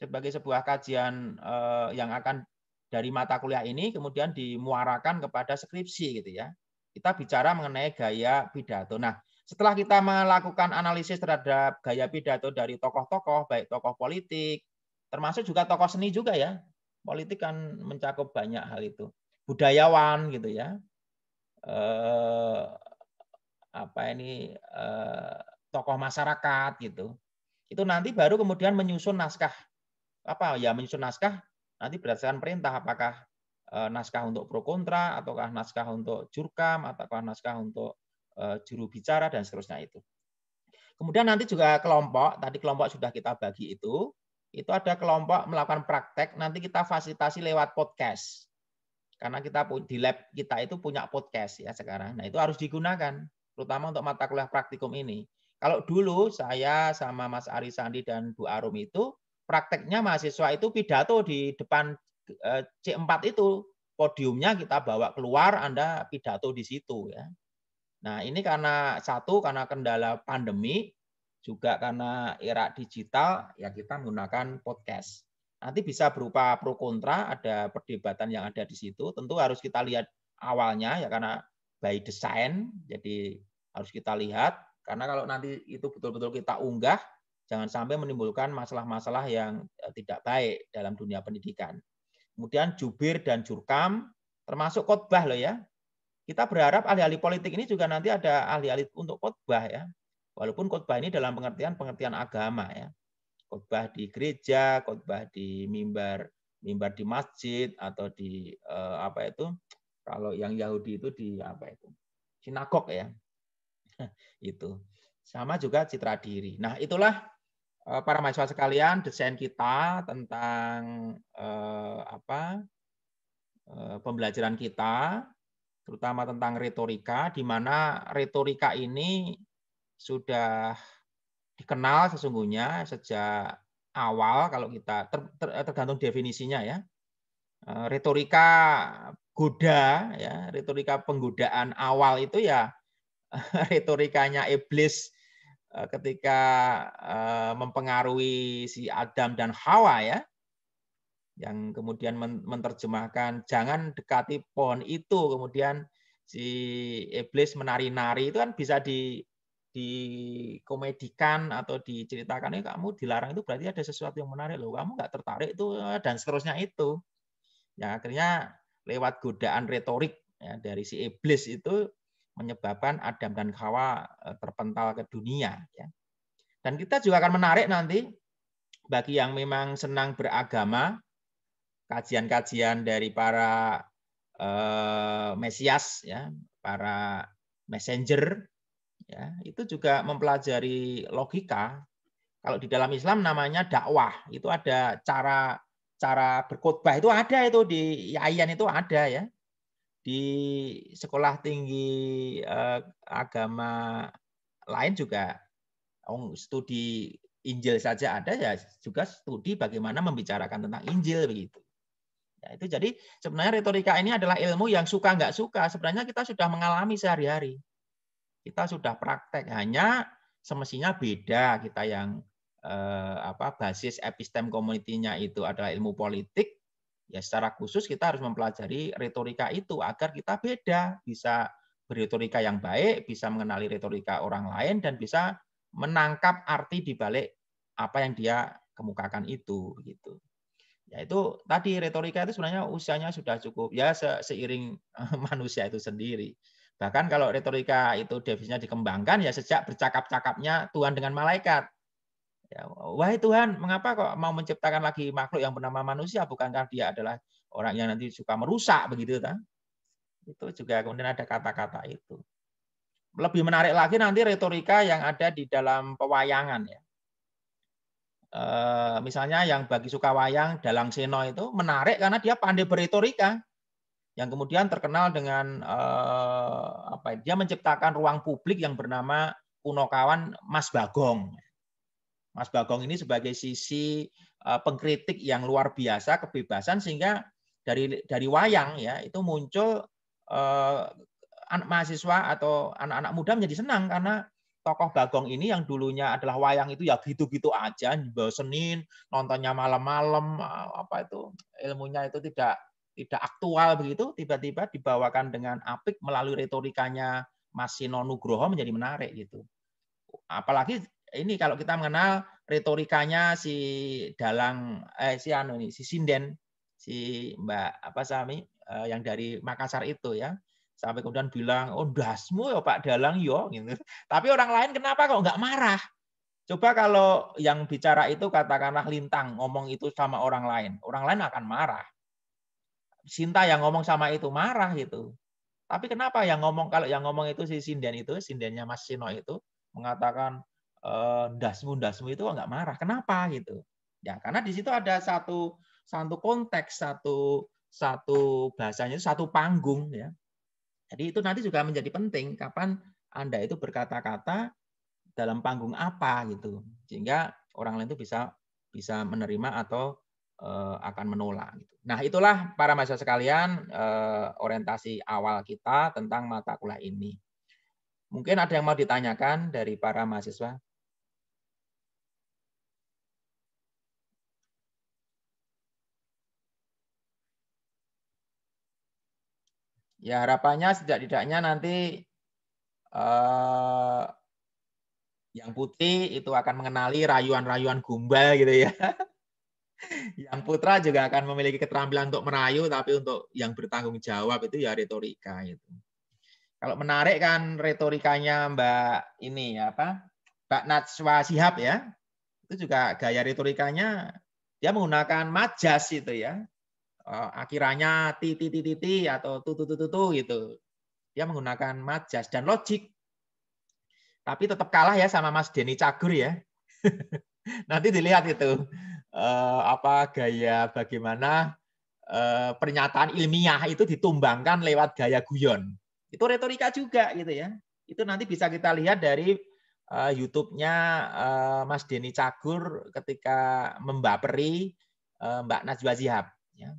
sebagai sebuah kajian eh, yang akan dari mata kuliah ini kemudian dimuarakan kepada skripsi gitu ya. Kita bicara mengenai gaya pidato. Nah, setelah kita melakukan analisis terhadap gaya pidato dari tokoh-tokoh, baik tokoh politik, termasuk juga tokoh seni juga ya. Politik kan mencakup banyak hal itu. Budayawan gitu ya. Eh, apa ini eh, tokoh masyarakat gitu. Itu nanti baru kemudian menyusun naskah. Apa ya menyusun naskah nanti berdasarkan perintah apakah eh, naskah untuk pro kontra ataukah naskah untuk jurkam ataukah naskah untuk Eh, juru bicara dan seterusnya itu. Kemudian nanti juga kelompok, tadi kelompok sudah kita bagi itu, itu ada kelompok melakukan praktek, nanti kita fasilitasi lewat podcast. Karena kita di lab kita itu punya podcast ya sekarang. Nah, itu harus digunakan terutama untuk mata kuliah praktikum ini. Kalau dulu saya sama Mas Ari Sandi dan Bu Arum itu prakteknya mahasiswa itu pidato di depan eh, C4 itu podiumnya kita bawa keluar Anda pidato di situ ya. Nah, ini karena satu karena kendala pandemi, juga karena era digital ya kita menggunakan podcast. Nanti bisa berupa pro kontra, ada perdebatan yang ada di situ. Tentu harus kita lihat awalnya ya karena by design, jadi harus kita lihat karena kalau nanti itu betul-betul kita unggah, jangan sampai menimbulkan masalah-masalah yang e, tidak baik dalam dunia pendidikan. Kemudian jubir dan jurkam termasuk khotbah loh ya. Kita berharap ahli-ahli politik ini juga nanti ada ahli-ahli untuk khotbah ya. Walaupun khotbah ini dalam pengertian-pengertian agama ya. Khotbah di gereja, khotbah di mimbar, mimbar di masjid atau di eh, apa itu? Kalau yang Yahudi itu di apa itu? sinagog ya. *laughs* itu. Sama juga citra diri. Nah, itulah eh, para mahasiswa sekalian desain kita tentang eh, apa? Eh, pembelajaran kita terutama tentang retorika, di mana retorika ini sudah dikenal sesungguhnya sejak awal kalau kita ter, ter, tergantung definisinya ya. E, retorika goda ya, retorika penggodaan awal itu ya *laughs* retorikanya iblis e, ketika e, mempengaruhi si Adam dan Hawa ya yang kemudian menerjemahkan jangan dekati pohon itu kemudian si iblis menari-nari itu kan bisa di dikomedikan atau diceritakan ini eh, kamu dilarang itu berarti ada sesuatu yang menarik loh kamu nggak tertarik itu eh, dan seterusnya itu ya akhirnya lewat godaan retorik ya, dari si iblis itu menyebabkan Adam dan Hawa eh, terpental ke dunia ya dan kita juga akan menarik nanti bagi yang memang senang beragama kajian-kajian dari para uh, mesias ya, para messenger ya, itu juga mempelajari logika. Kalau di dalam Islam namanya dakwah, itu ada cara cara berkhotbah itu ada itu di Yayan itu ada ya. Di sekolah tinggi eh, agama lain juga oh, studi Injil saja ada ya juga studi bagaimana membicarakan tentang Injil begitu. Ya, itu jadi sebenarnya retorika ini adalah ilmu yang suka nggak suka. Sebenarnya kita sudah mengalami sehari-hari. Kita sudah praktek hanya semestinya beda kita yang eh, apa basis epistem komunitinya itu adalah ilmu politik. Ya secara khusus kita harus mempelajari retorika itu agar kita beda, bisa berretorika yang baik, bisa mengenali retorika orang lain dan bisa menangkap arti di balik apa yang dia kemukakan itu gitu. Ya itu tadi retorika itu sebenarnya usianya sudah cukup ya seiring eh, *laughs* manusia itu sendiri. Bahkan kalau retorika itu definisinya dikembangkan ya sejak bercakap-cakapnya Tuhan dengan malaikat. Ya, Wahai Tuhan, mengapa kok mau menciptakan lagi makhluk yang bernama manusia? Bukankah dia adalah orang yang nanti suka merusak begitu? Ta? Itu juga kemudian ada kata-kata itu. Lebih menarik lagi nanti retorika yang ada di dalam pewayangan ya. Eh, misalnya yang bagi suka wayang Dalang Seno itu menarik karena dia pandai berretorika yang kemudian terkenal dengan eh, apa dia menciptakan ruang publik yang bernama kuno kawan Mas Bagong. Mas Bagong ini sebagai sisi eh, pengkritik yang luar biasa kebebasan sehingga dari dari wayang ya itu muncul eh, mahasiswa atau anak-anak muda menjadi senang karena tokoh Bagong ini yang dulunya adalah wayang itu ya gitu-gitu aja, Senin nontonnya malam-malam eh, apa itu ilmunya itu tidak tidak aktual begitu, tiba-tiba dibawakan dengan apik melalui retorikanya Mas Sinonugroho Nugroho menjadi menarik gitu. Apalagi ini kalau kita mengenal retorikanya si Dalang eh si anu ini si Sinden si Mbak apa Sami eh, yang dari Makassar itu ya sampai kemudian bilang oh dasmu ya Pak Dalang yo gitu. Tapi orang lain kenapa kok nggak marah? Coba kalau yang bicara itu katakanlah lintang ngomong itu sama orang lain, orang lain akan marah. Sinta yang ngomong sama itu marah gitu. Tapi kenapa yang ngomong kalau yang ngomong itu si sinden itu, sindennya Mas Sino itu mengatakan e, eh, dasmu dasmu itu nggak marah. Kenapa gitu? Ya karena di situ ada satu satu konteks, satu satu bahasanya satu panggung ya. Jadi itu nanti juga menjadi penting kapan Anda itu berkata-kata dalam panggung apa gitu. Sehingga orang lain itu bisa bisa menerima atau e, akan menolak gitu. Nah, itulah para mahasiswa sekalian e, orientasi awal kita tentang mata kuliah ini. Mungkin ada yang mau ditanyakan dari para mahasiswa? ya harapannya sejak tidaknya nanti eh, yang putih itu akan mengenali rayuan-rayuan gumbal gitu ya. *laughs* yang putra juga akan memiliki keterampilan untuk merayu, tapi untuk yang bertanggung jawab itu ya retorika itu. Kalau menarik kan retorikanya Mbak ini apa? Mbak Natswa Sihab ya. Itu juga gaya retorikanya dia menggunakan majas itu ya. Eh, akhirnya ti ti ti ti, atau tu tu tu tu, tu gitu. Dia menggunakan majas dan logik. Tapi tetap kalah ya sama Mas Denny Cagur ya. *laughs* Nanti dilihat itu uh, apa gaya bagaimana uh, pernyataan ilmiah itu ditumbangkan lewat gaya guyon. Itu retorika juga gitu ya. Itu nanti bisa kita lihat dari uh, YouTube-nya uh, Mas Denny Cagur ketika membaperi uh, Mbak Najwa Zihab. Ya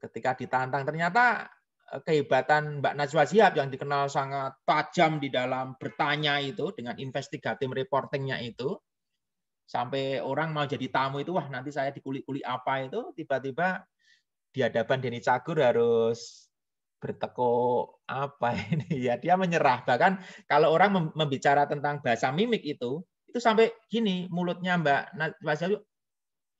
ketika ditantang ternyata eh, kehebatan Mbak Najwa Sihab yang dikenal sangat tajam di dalam bertanya itu dengan investigatif reportingnya itu sampai orang mau jadi tamu itu wah nanti saya dikulik-kulik apa itu tiba-tiba di hadapan Deni Cagur harus bertekuk apa ini *laughs* ya dia menyerah bahkan kalau orang membicara tentang bahasa mimik itu itu sampai gini mulutnya Mbak Najwa Sihab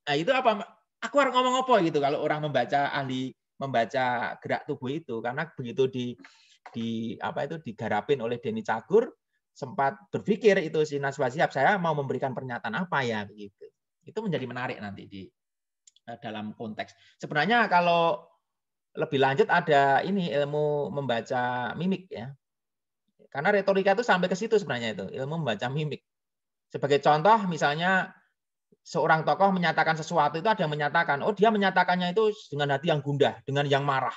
nah, itu apa aku harus ngomong apa gitu kalau orang membaca ahli membaca gerak tubuh itu karena begitu di di apa itu digarapin oleh Deni Cagur sempat berpikir itu si Naswa Siap saya mau memberikan pernyataan apa ya begitu itu menjadi menarik nanti di eh, dalam konteks sebenarnya kalau lebih lanjut ada ini ilmu membaca mimik ya karena retorika itu sampai ke situ sebenarnya itu ilmu membaca mimik sebagai contoh misalnya seorang tokoh menyatakan sesuatu itu ada yang menyatakan, oh dia menyatakannya itu dengan hati yang gundah, dengan yang marah.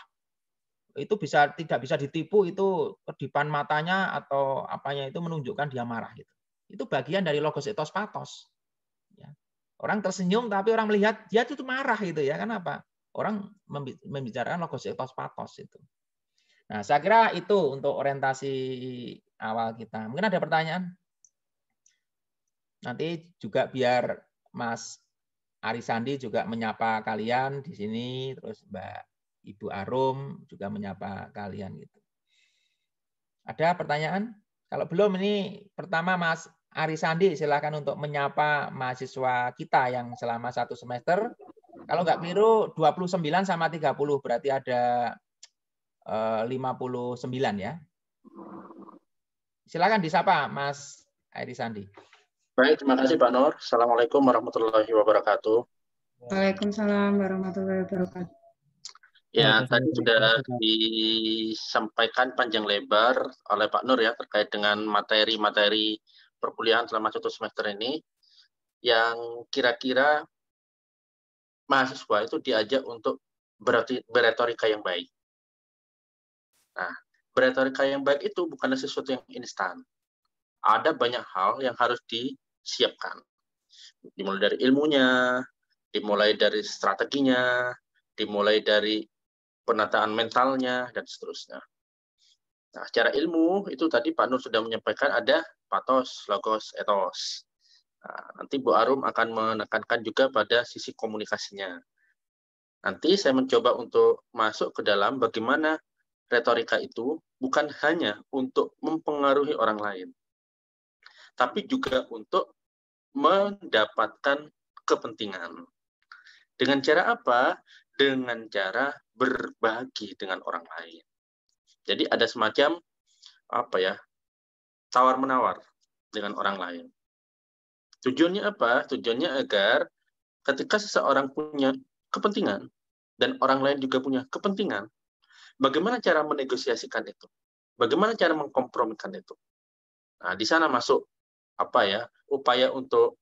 Itu bisa tidak bisa ditipu itu kedipan matanya atau apanya itu menunjukkan dia marah gitu. Itu bagian dari logos etos patos. Ya. Orang tersenyum tapi orang melihat dia itu marah itu ya. apa? Orang membicarakan logos etos patos itu. Nah, saya kira itu untuk orientasi awal kita. Mungkin ada pertanyaan? Nanti juga biar Mas Arisandi juga menyapa kalian di sini, terus Mbak Ibu Arum juga menyapa kalian gitu. Ada pertanyaan? Kalau belum ini pertama Mas Arisandi Sandi silakan untuk menyapa mahasiswa kita yang selama satu semester. Kalau nggak keliru 29 sama 30 berarti ada 59 eh, ya. Silakan disapa Mas Arisandi. Sandi. Baik, terima kasih Pak Nur. Assalamualaikum warahmatullahi wabarakatuh. Waalaikumsalam warahmatullahi wabarakatuh. Ya, tadi sudah disampaikan panjang lebar oleh Pak Nur ya terkait dengan materi-materi perkuliahan selama satu semester ini yang kira-kira mahasiswa itu diajak untuk beretorika yang baik. Nah, beretorika yang baik itu bukanlah sesuatu yang instan. Ada banyak hal yang harus di siapkan. Dimulai dari ilmunya, dimulai dari strateginya, dimulai dari penataan mentalnya, dan seterusnya. Nah, secara ilmu itu tadi Pak Nur sudah menyampaikan ada patos, logos, etos. Nah, nanti Bu Arum akan menekankan juga pada sisi komunikasinya. Nanti saya mencoba untuk masuk ke dalam bagaimana retorika itu bukan hanya untuk mempengaruhi orang lain, tapi juga untuk mendapatkan kepentingan. Dengan cara apa? Dengan cara berbagi dengan orang lain. Jadi ada semacam apa ya? tawar menawar dengan orang lain. Tujuannya apa? Tujuannya agar ketika seseorang punya kepentingan dan orang lain juga punya kepentingan, bagaimana cara menegosiasikan itu? Bagaimana cara mengkompromikan itu? Nah, di sana masuk apa ya upaya untuk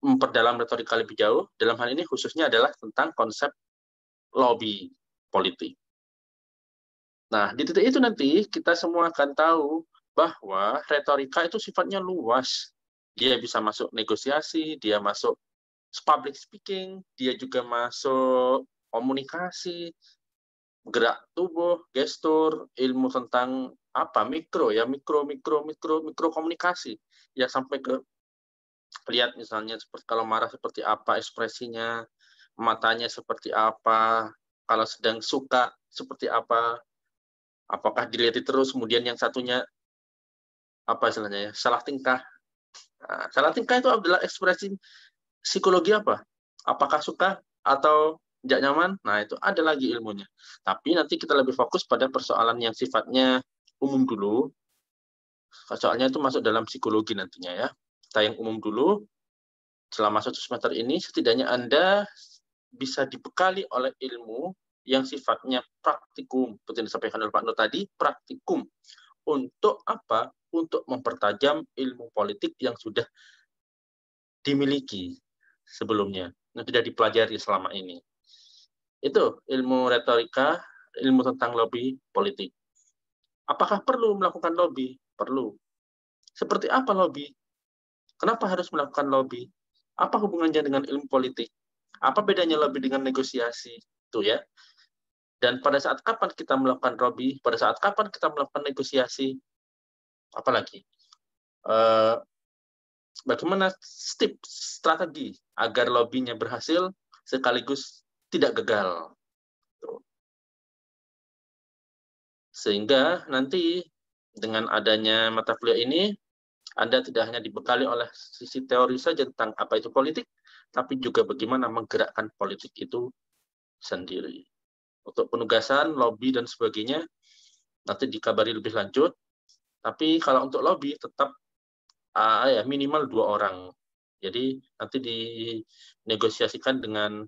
memperdalam retorika lebih jauh dalam hal ini khususnya adalah tentang konsep lobby politik. Nah, di titik itu nanti kita semua akan tahu bahwa retorika itu sifatnya luas. Dia bisa masuk negosiasi, dia masuk public speaking, dia juga masuk komunikasi, gerak tubuh, gestur, ilmu tentang apa mikro ya mikro mikro mikro mikro komunikasi ya sampai ke lihat misalnya seperti kalau marah seperti apa ekspresinya matanya seperti apa kalau sedang suka seperti apa apakah dilihat terus kemudian yang satunya apa istilahnya ya salah tingkah nah, salah tingkah itu adalah ekspresi psikologi apa apakah suka atau tidak nyaman nah itu ada lagi ilmunya tapi nanti kita lebih fokus pada persoalan yang sifatnya umum dulu. Soalnya itu masuk dalam psikologi nantinya ya. kita yang umum dulu. Selama satu semester ini setidaknya Anda bisa dibekali oleh ilmu yang sifatnya praktikum, seperti yang disampaikan oleh Pak Nur tadi, praktikum. Untuk apa? Untuk mempertajam ilmu politik yang sudah dimiliki sebelumnya, yang sudah dipelajari selama ini. Itu ilmu retorika, ilmu tentang lobby politik. Apakah perlu melakukan lobby? Perlu. Seperti apa lobby? Kenapa harus melakukan lobby? Apa hubungannya dengan ilmu politik? Apa bedanya lobby dengan negosiasi? Itu ya. Dan pada saat kapan kita melakukan lobby? Pada saat kapan kita melakukan negosiasi? Apalagi? Eh, bagaimana step strategi agar lobbynya berhasil sekaligus tidak gagal? Sehingga nanti dengan adanya mata kuliah ini, Anda tidak hanya dibekali oleh sisi teori saja tentang apa itu politik, tapi juga bagaimana menggerakkan politik itu sendiri. Untuk penugasan, lobby, dan sebagainya, nanti dikabari lebih lanjut. Tapi kalau untuk lobby, tetap uh, ya minimal dua orang. Jadi nanti dinegosiasikan dengan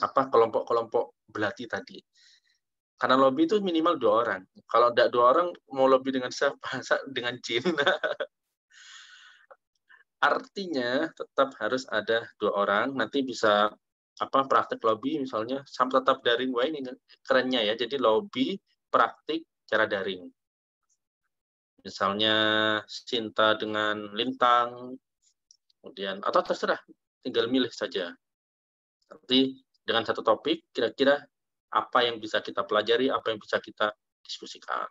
apa kelompok-kelompok belati tadi. Karena lobby itu minimal dua orang. Kalau tidak dua orang, mau lobby dengan siapa? *laughs* Dengan Cina. Artinya tetap harus ada dua orang. Nanti bisa apa praktek lobby misalnya sampai tetap daring wah ini kerennya ya jadi lobby praktik cara daring misalnya cinta dengan Lintang kemudian atau terserah tinggal milih saja nanti dengan satu topik kira-kira apa yang bisa kita pelajari, apa yang bisa kita diskusikan.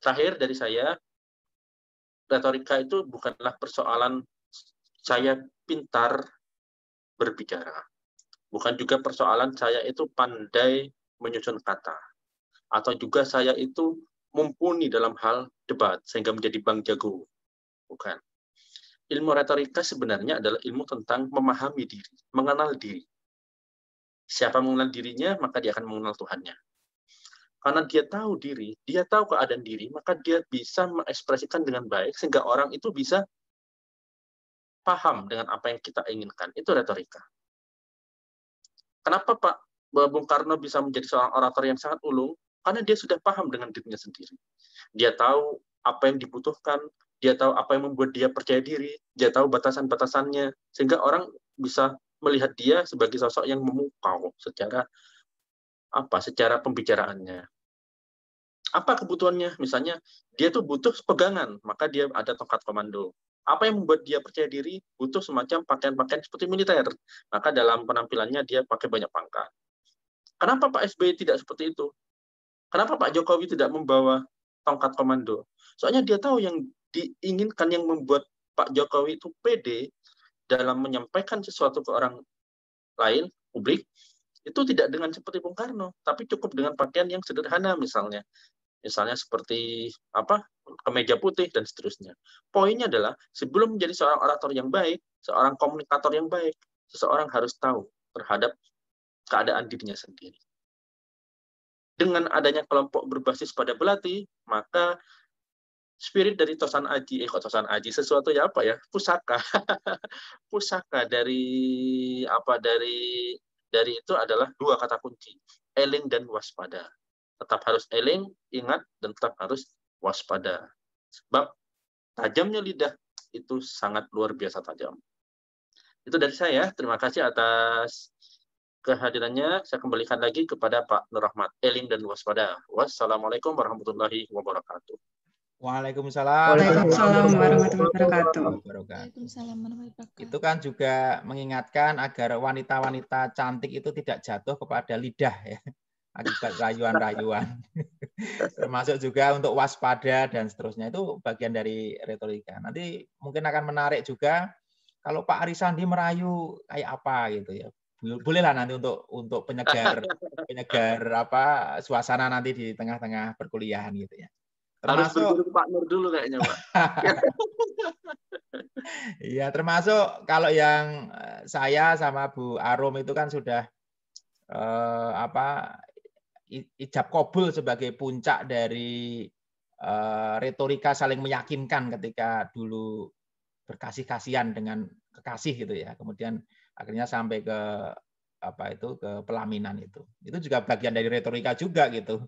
Terakhir dari saya, retorika itu bukanlah persoalan saya pintar berbicara. Bukan juga persoalan saya itu pandai menyusun kata. Atau juga saya itu mumpuni dalam hal debat, sehingga menjadi bang jago. Bukan. Ilmu retorika sebenarnya adalah ilmu tentang memahami diri, mengenal diri. Siapa mengenal dirinya, maka dia akan mengenal Tuhannya. Karena dia tahu diri, dia tahu keadaan diri, maka dia bisa mengekspresikan dengan baik sehingga orang itu bisa paham dengan apa yang kita inginkan. Itu retorika. Kenapa Pak Bung Karno bisa menjadi seorang orator yang sangat ulung? Karena dia sudah paham dengan dirinya sendiri. Dia tahu apa yang dibutuhkan, dia tahu apa yang membuat dia percaya diri, dia tahu batasan-batasannya, sehingga orang bisa melihat dia sebagai sosok yang memukau secara apa secara pembicaraannya apa kebutuhannya misalnya dia tuh butuh pegangan maka dia ada tongkat komando apa yang membuat dia percaya diri butuh semacam pakaian-pakaian seperti militer maka dalam penampilannya dia pakai banyak pangkat kenapa Pak SBY tidak seperti itu kenapa Pak Jokowi tidak membawa tongkat komando soalnya dia tahu yang diinginkan yang membuat Pak Jokowi itu pede dalam menyampaikan sesuatu ke orang lain, publik, itu tidak dengan seperti Bung Karno, tapi cukup dengan pakaian yang sederhana misalnya. Misalnya seperti apa kemeja putih dan seterusnya. Poinnya adalah sebelum menjadi seorang orator yang baik, seorang komunikator yang baik, seseorang harus tahu terhadap keadaan dirinya sendiri. Dengan adanya kelompok berbasis pada belati, maka spirit dari Tosan Aji, eh kok Tosan Aji sesuatu ya apa ya? Pusaka. *laughs* Pusaka dari apa dari dari itu adalah dua kata kunci, eling dan waspada. Tetap harus eling, ingat dan tetap harus waspada. Sebab tajamnya lidah itu sangat luar biasa tajam. Itu dari saya. Terima kasih atas kehadirannya. Saya kembalikan lagi kepada Pak Nur Rahmat. Eling dan waspada. Wassalamualaikum warahmatullahi wabarakatuh. Waalaikumsalam. Waalaikumsalam warahmatullahi wabarakatuh. Waalaikumsalam warahmatullahi wabarakatuh. Itu kan juga mengingatkan agar wanita-wanita cantik itu tidak jatuh kepada lidah ya *laughs* akibat rayuan-rayuan. *laughs* Termasuk juga untuk waspada dan seterusnya itu bagian dari retorika. Nanti mungkin akan menarik juga kalau Pak Arisandi merayu kayak apa gitu ya. Bolehlah nanti untuk untuk penyegar *laughs* penyegar apa suasana nanti di tengah-tengah perkuliahan gitu ya. Termasuk, Harus Pak Nur dulu kayaknya Pak. *laughs* Iya termasuk kalau yang eh, saya sama Bu Arum itu kan sudah eh, apa ijab kobul sebagai puncak dari eh, retorika saling meyakinkan ketika dulu berkasih kasihan dengan kekasih gitu ya kemudian akhirnya sampai ke apa itu ke pelaminan itu itu juga bagian dari retorika juga gitu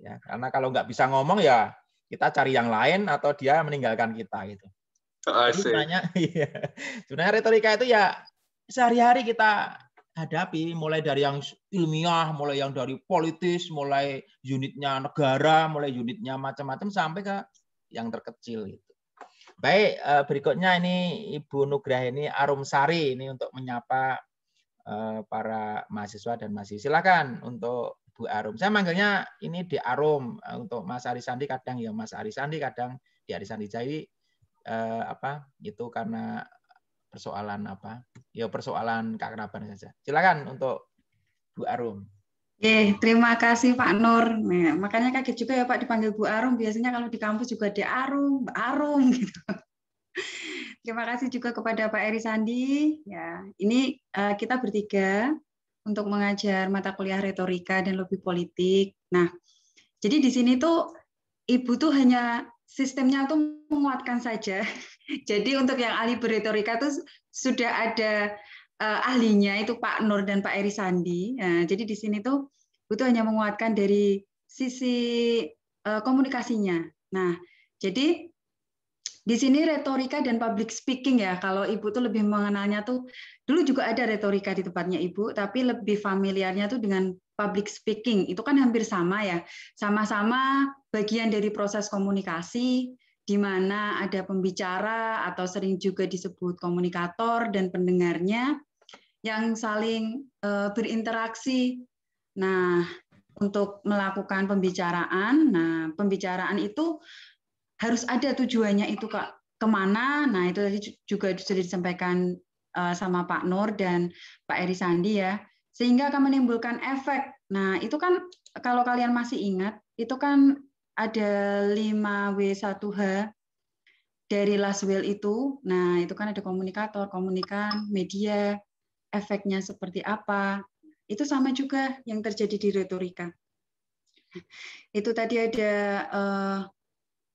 ya karena kalau nggak bisa ngomong ya kita cari yang lain atau dia meninggalkan kita gitu. Ah, sebenarnya, *laughs* iya. sebenarnya retorika itu ya sehari-hari kita hadapi mulai dari yang ilmiah, mulai yang dari politis, mulai unitnya negara, mulai unitnya macam-macam sampai ke yang terkecil itu. Baik, eh, berikutnya ini Ibu Nugraheni Arumsari ini untuk menyapa eh, para mahasiswa dan mahasiswa. Silakan untuk Bu Arum. Saya manggilnya ini di Arum eh, untuk Mas Ari Sandi kadang ya Mas Ari Sandi kadang di Ari Sandi Jawi eh, apa itu karena persoalan apa ya persoalan keakraban saja. Silakan untuk Bu Arum. Oke, terima kasih Pak Nur. Nah, makanya kaget juga ya Pak dipanggil Bu Arum. Biasanya kalau di kampus juga di Arum, Mbak Arum *laughs* gitu. Terima kasih juga kepada Pak Eri Sandi. Ya, ini eh, kita bertiga untuk mengajar mata kuliah retorika dan lobby politik. Nah, jadi di sini tuh ibu tuh hanya sistemnya tuh menguatkan saja. *laughs* Jadi untuk yang ahli berretorika tuh sudah ada uh, ahlinya itu Pak Nur dan Pak Eri Sandi. Nah, jadi di sini tuh ibu tuh hanya menguatkan dari sisi uh, komunikasinya. Nah, jadi di sini retorika dan public speaking ya. Kalau Ibu tuh lebih mengenalnya tuh dulu juga ada retorika di tempatnya Ibu, tapi lebih familiarnya tuh dengan public speaking. Itu kan hampir sama ya. Sama-sama bagian dari proses komunikasi di mana ada pembicara atau sering juga disebut komunikator dan pendengarnya yang saling eh, berinteraksi. Nah, untuk melakukan pembicaraan. Nah, pembicaraan itu harus ada tujuannya itu ke kemana nah itu tadi juga sudah disampaikan eh, sama Pak Nur dan Pak Eri Sandi ya sehingga akan menimbulkan efek nah itu kan kalau kalian masih ingat itu kan ada 5W1H dari last will itu nah itu kan ada komunikator komunikan media efeknya seperti apa itu sama juga yang terjadi di retorika itu tadi ada eh,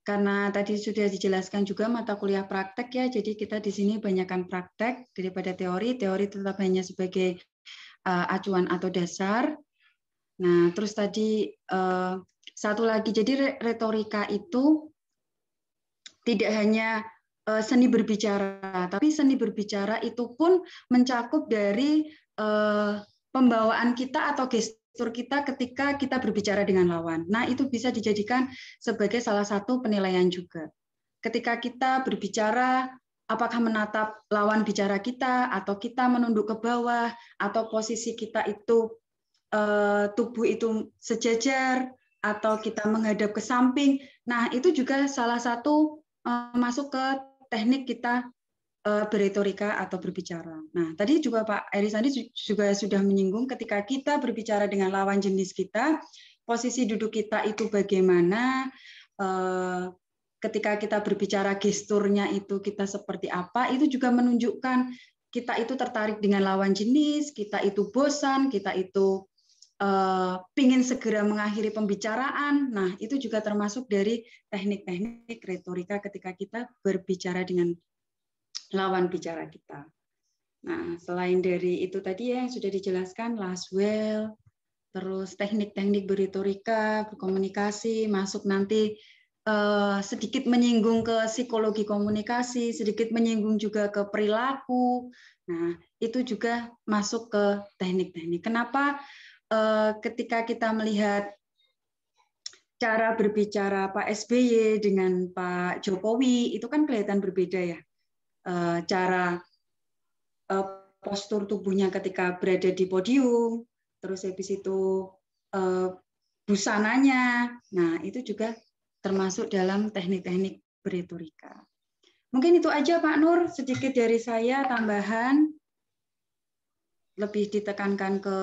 karena tadi sudah dijelaskan juga mata kuliah praktek ya, jadi kita di sini banyakkan praktek daripada teori. Teori tetap hanya sebagai uh, acuan atau dasar. Nah, terus tadi uh, satu lagi, jadi retorika itu tidak hanya uh, seni berbicara, tapi seni berbicara itu pun mencakup dari uh, pembawaan kita atau gestur unsur kita ketika kita berbicara dengan lawan. Nah, itu bisa dijadikan sebagai salah satu penilaian juga. Ketika kita berbicara, apakah menatap lawan bicara kita, atau kita menunduk ke bawah, atau posisi kita itu eh, tubuh itu sejajar, atau kita menghadap ke samping. Nah, itu juga salah satu eh, masuk ke teknik kita Eh, berretorika atau berbicara. Nah, tadi juga Pak Eri Sandi juga sudah menyinggung ketika kita berbicara dengan lawan jenis kita, posisi duduk kita itu bagaimana, eh, ketika kita berbicara gesturnya itu kita seperti apa, itu juga menunjukkan kita itu tertarik dengan lawan jenis, kita itu bosan, kita itu eh, pingin segera mengakhiri pembicaraan. Nah, itu juga termasuk dari teknik-teknik retorika ketika kita berbicara dengan lawan bicara kita. Nah, selain dari itu tadi ya yang sudah dijelaskan, Laswell, terus teknik-teknik beritorika, berkomunikasi, masuk nanti eh, sedikit menyinggung ke psikologi komunikasi, sedikit menyinggung juga ke perilaku. Nah, itu juga masuk ke teknik-teknik. Kenapa eh, ketika kita melihat cara berbicara Pak SBY dengan Pak Jokowi itu kan kelihatan berbeda ya. Eh, cara eh, postur tubuhnya ketika berada di podium, terus habis itu eh, busananya. Nah, itu juga termasuk dalam teknik-teknik beretorika. Mungkin itu aja Pak Nur, sedikit dari saya tambahan lebih ditekankan ke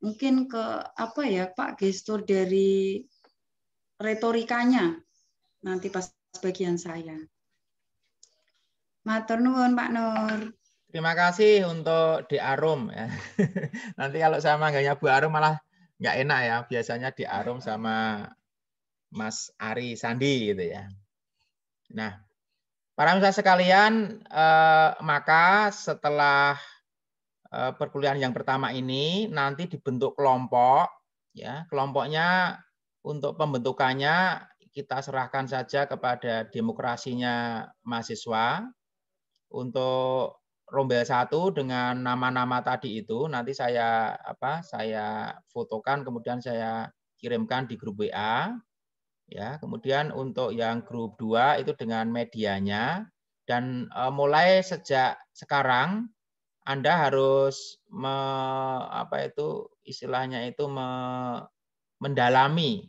mungkin ke apa ya Pak gestur dari retorikanya nanti pas bagian saya. Matur nuwun Pak Nur. Terima kasih untuk di Arum. Ya. *laughs* Nanti kalau saya manggilnya Bu Arum malah nggak enak ya. Biasanya di Arum sama Mas Ari Sandi gitu ya. Nah, para misal sekalian, eh, maka setelah eh, perkuliahan yang pertama ini nanti dibentuk kelompok, ya kelompoknya untuk pembentukannya kita serahkan saja kepada demokrasinya mahasiswa untuk rombel satu dengan nama-nama tadi itu nanti saya apa saya fotokan kemudian saya kirimkan di grup WA ya kemudian untuk yang grup 2 itu dengan medianya dan e, mulai sejak sekarang Anda harus me, apa itu istilahnya itu me, mendalami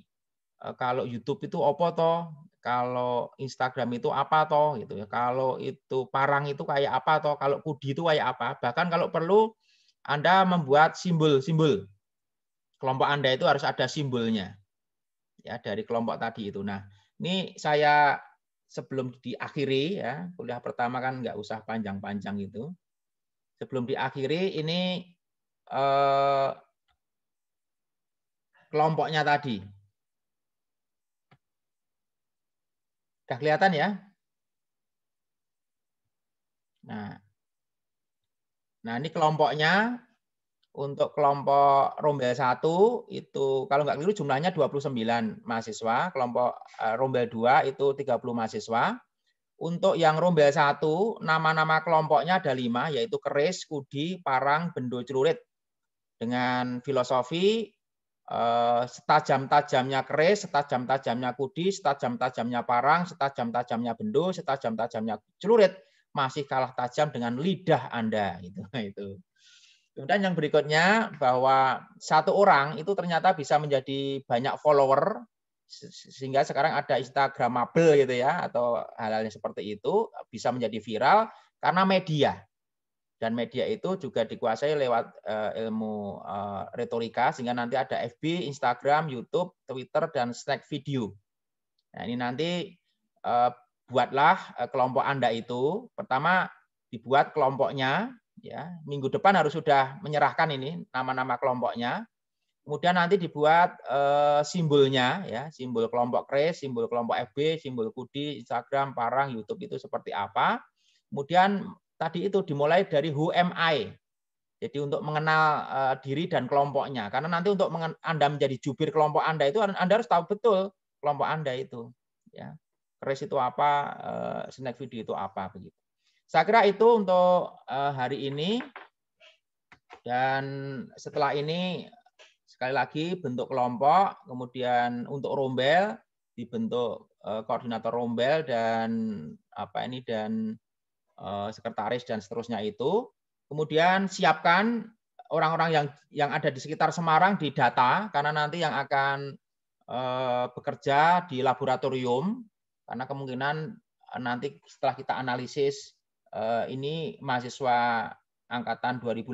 e, kalau YouTube itu opo toh kalau Instagram itu apa toh gitu ya. Kalau itu parang itu kayak apa toh, kalau kudi itu kayak apa. Bahkan kalau perlu Anda membuat simbol-simbol. Kelompok Anda itu harus ada simbolnya. Ya, dari kelompok tadi itu. Nah, ini saya sebelum diakhiri ya, kuliah pertama kan nggak usah panjang-panjang gitu. Sebelum diakhiri ini eh, kelompoknya tadi Sudah kelihatan ya? Nah, nah ini kelompoknya untuk kelompok rombel 1 itu kalau nggak keliru jumlahnya 29 mahasiswa, kelompok eh, rombel 2 itu 30 mahasiswa. Untuk yang rombel 1, nama-nama kelompoknya ada 5 yaitu Keris, Kudi, Parang, Bendo Celurit. Dengan filosofi Eh, setajam-tajamnya keris, setajam-tajamnya kudi, setajam-tajamnya parang, setajam-tajamnya bendo, setajam-tajamnya celurit, masih kalah tajam dengan lidah Anda. *laughs* gitu itu. Kemudian yang berikutnya bahwa satu orang itu ternyata bisa menjadi banyak follower, sehingga sekarang ada Instagramable gitu ya, atau hal-hal seperti itu bisa menjadi viral karena media dan media itu juga dikuasai lewat uh, ilmu uh, retorika sehingga nanti ada FB, Instagram, YouTube, Twitter dan snack video. Nah, ini nanti uh, buatlah uh, kelompok Anda itu. Pertama dibuat kelompoknya ya. Minggu depan harus sudah menyerahkan ini nama-nama kelompoknya. Kemudian nanti dibuat uh, simbolnya ya, simbol kelompok Kris, simbol kelompok FB, simbol Kudi, Instagram, Parang, YouTube itu seperti apa. Kemudian tadi itu dimulai dari who am I. Jadi untuk mengenal eh, diri dan kelompoknya. Karena nanti untuk Anda menjadi jubir kelompok Anda itu Anda harus tahu betul kelompok Anda itu, ya. Keris itu apa, uh, snack video itu apa begitu. Saya kira itu untuk eh, hari ini. Dan setelah ini sekali lagi bentuk kelompok, kemudian untuk rombel dibentuk koordinator rombel dan apa ini dan Eh, sekretaris dan seterusnya itu. Kemudian siapkan orang-orang yang yang ada di sekitar Semarang di data karena nanti yang akan eh, bekerja di laboratorium karena kemungkinan eh, nanti setelah kita analisis ini mahasiswa angkatan 2018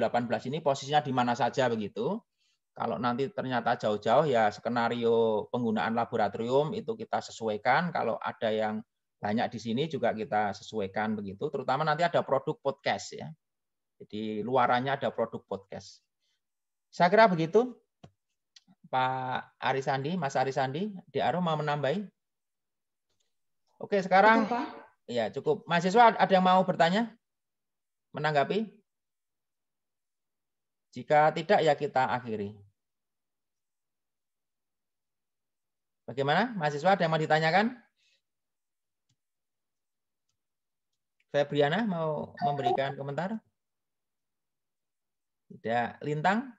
ini posisinya di mana saja begitu. Kalau nanti ternyata jauh-jauh ya skenario penggunaan laboratorium itu kita sesuaikan. Kalau ada yang banyak di sini juga kita sesuaikan begitu, terutama nanti ada produk podcast ya. Jadi luarannya ada produk podcast. Saya kira begitu. Pak Arisandi, Mas Arisandi, di Aro mau menambahi? Oke, sekarang cukup, ya cukup. Mahasiswa ada yang mau bertanya? Menanggapi? Jika tidak ya kita akhiri. Bagaimana? Mahasiswa ada yang mau ditanyakan? Febriana mau memberikan komentar? Tidak. Lintang?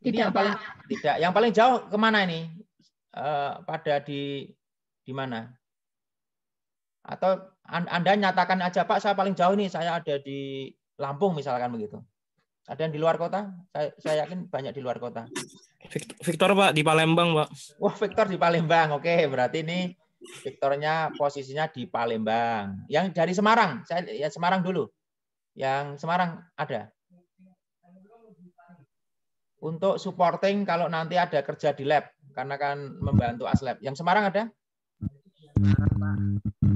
Tidak, yang paling, Pak. Tidak. Yang paling jauh kemana ini? E, pada di di mana? Atau Anda nyatakan aja, Pak, saya paling jauh nih, saya ada di Lampung misalkan begitu. Ada yang di luar kota? Saya, saya yakin banyak di luar kota. Victor Pak di Palembang Pak. Wah Victor di Palembang, oke berarti ini Victornya posisinya di Palembang. Yang dari Semarang, saya ya Semarang dulu. Yang Semarang ada. Untuk supporting kalau nanti ada kerja di lab, karena kan membantu aslab. Yang Semarang ada?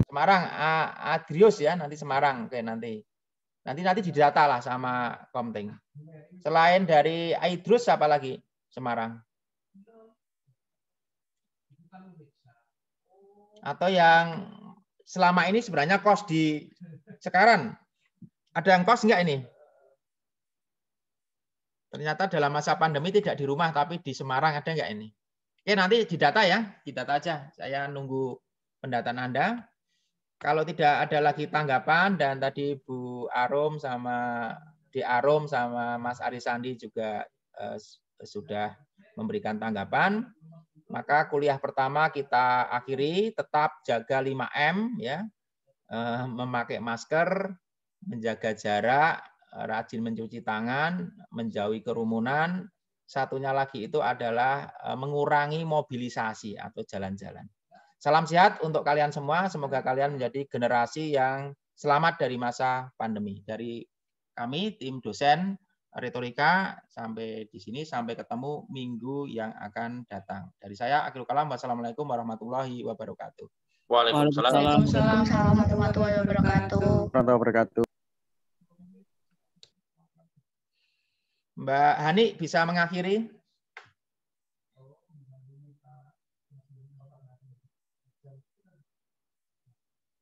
Semarang, Agrius ya nanti Semarang, oke nanti. Nanti nanti didata lah sama Komting. Selain dari Aidrus apa lagi? Semarang. Atau yang selama ini sebenarnya kos di sekarang. Ada yang kos enggak ini? Ternyata dalam masa pandemi tidak di rumah tapi di Semarang ada enggak ini? Oke, nanti didata ya, didata aja. Saya nunggu pendataan Anda. Kalau tidak ada lagi tanggapan dan tadi Bu Arum sama di Arum sama Mas Arisandi juga eh, sudah memberikan tanggapan. Maka kuliah pertama kita akhiri tetap jaga 5M ya. Eh, memakai masker, menjaga jarak, rajin mencuci tangan, menjauhi kerumunan. Satunya lagi itu adalah eh, mengurangi mobilisasi atau jalan-jalan. Salam sehat untuk kalian semua. Semoga kalian menjadi generasi yang selamat dari masa pandemi. Dari kami, tim dosen retorika sampai di sini sampai ketemu minggu yang akan datang. Dari saya akhir kalam wassalamualaikum warahmatullahi wabarakatuh. Waalaikumsalam, Waalaikumsalam warahmatullahi wabarakatuh. Warahmatullahi wabarakatuh. Mbak Hani bisa mengakhiri?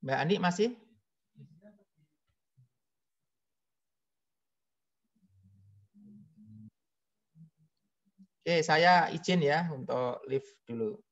Mbak Andi masih? Oke, eh, saya izin ya untuk lift dulu.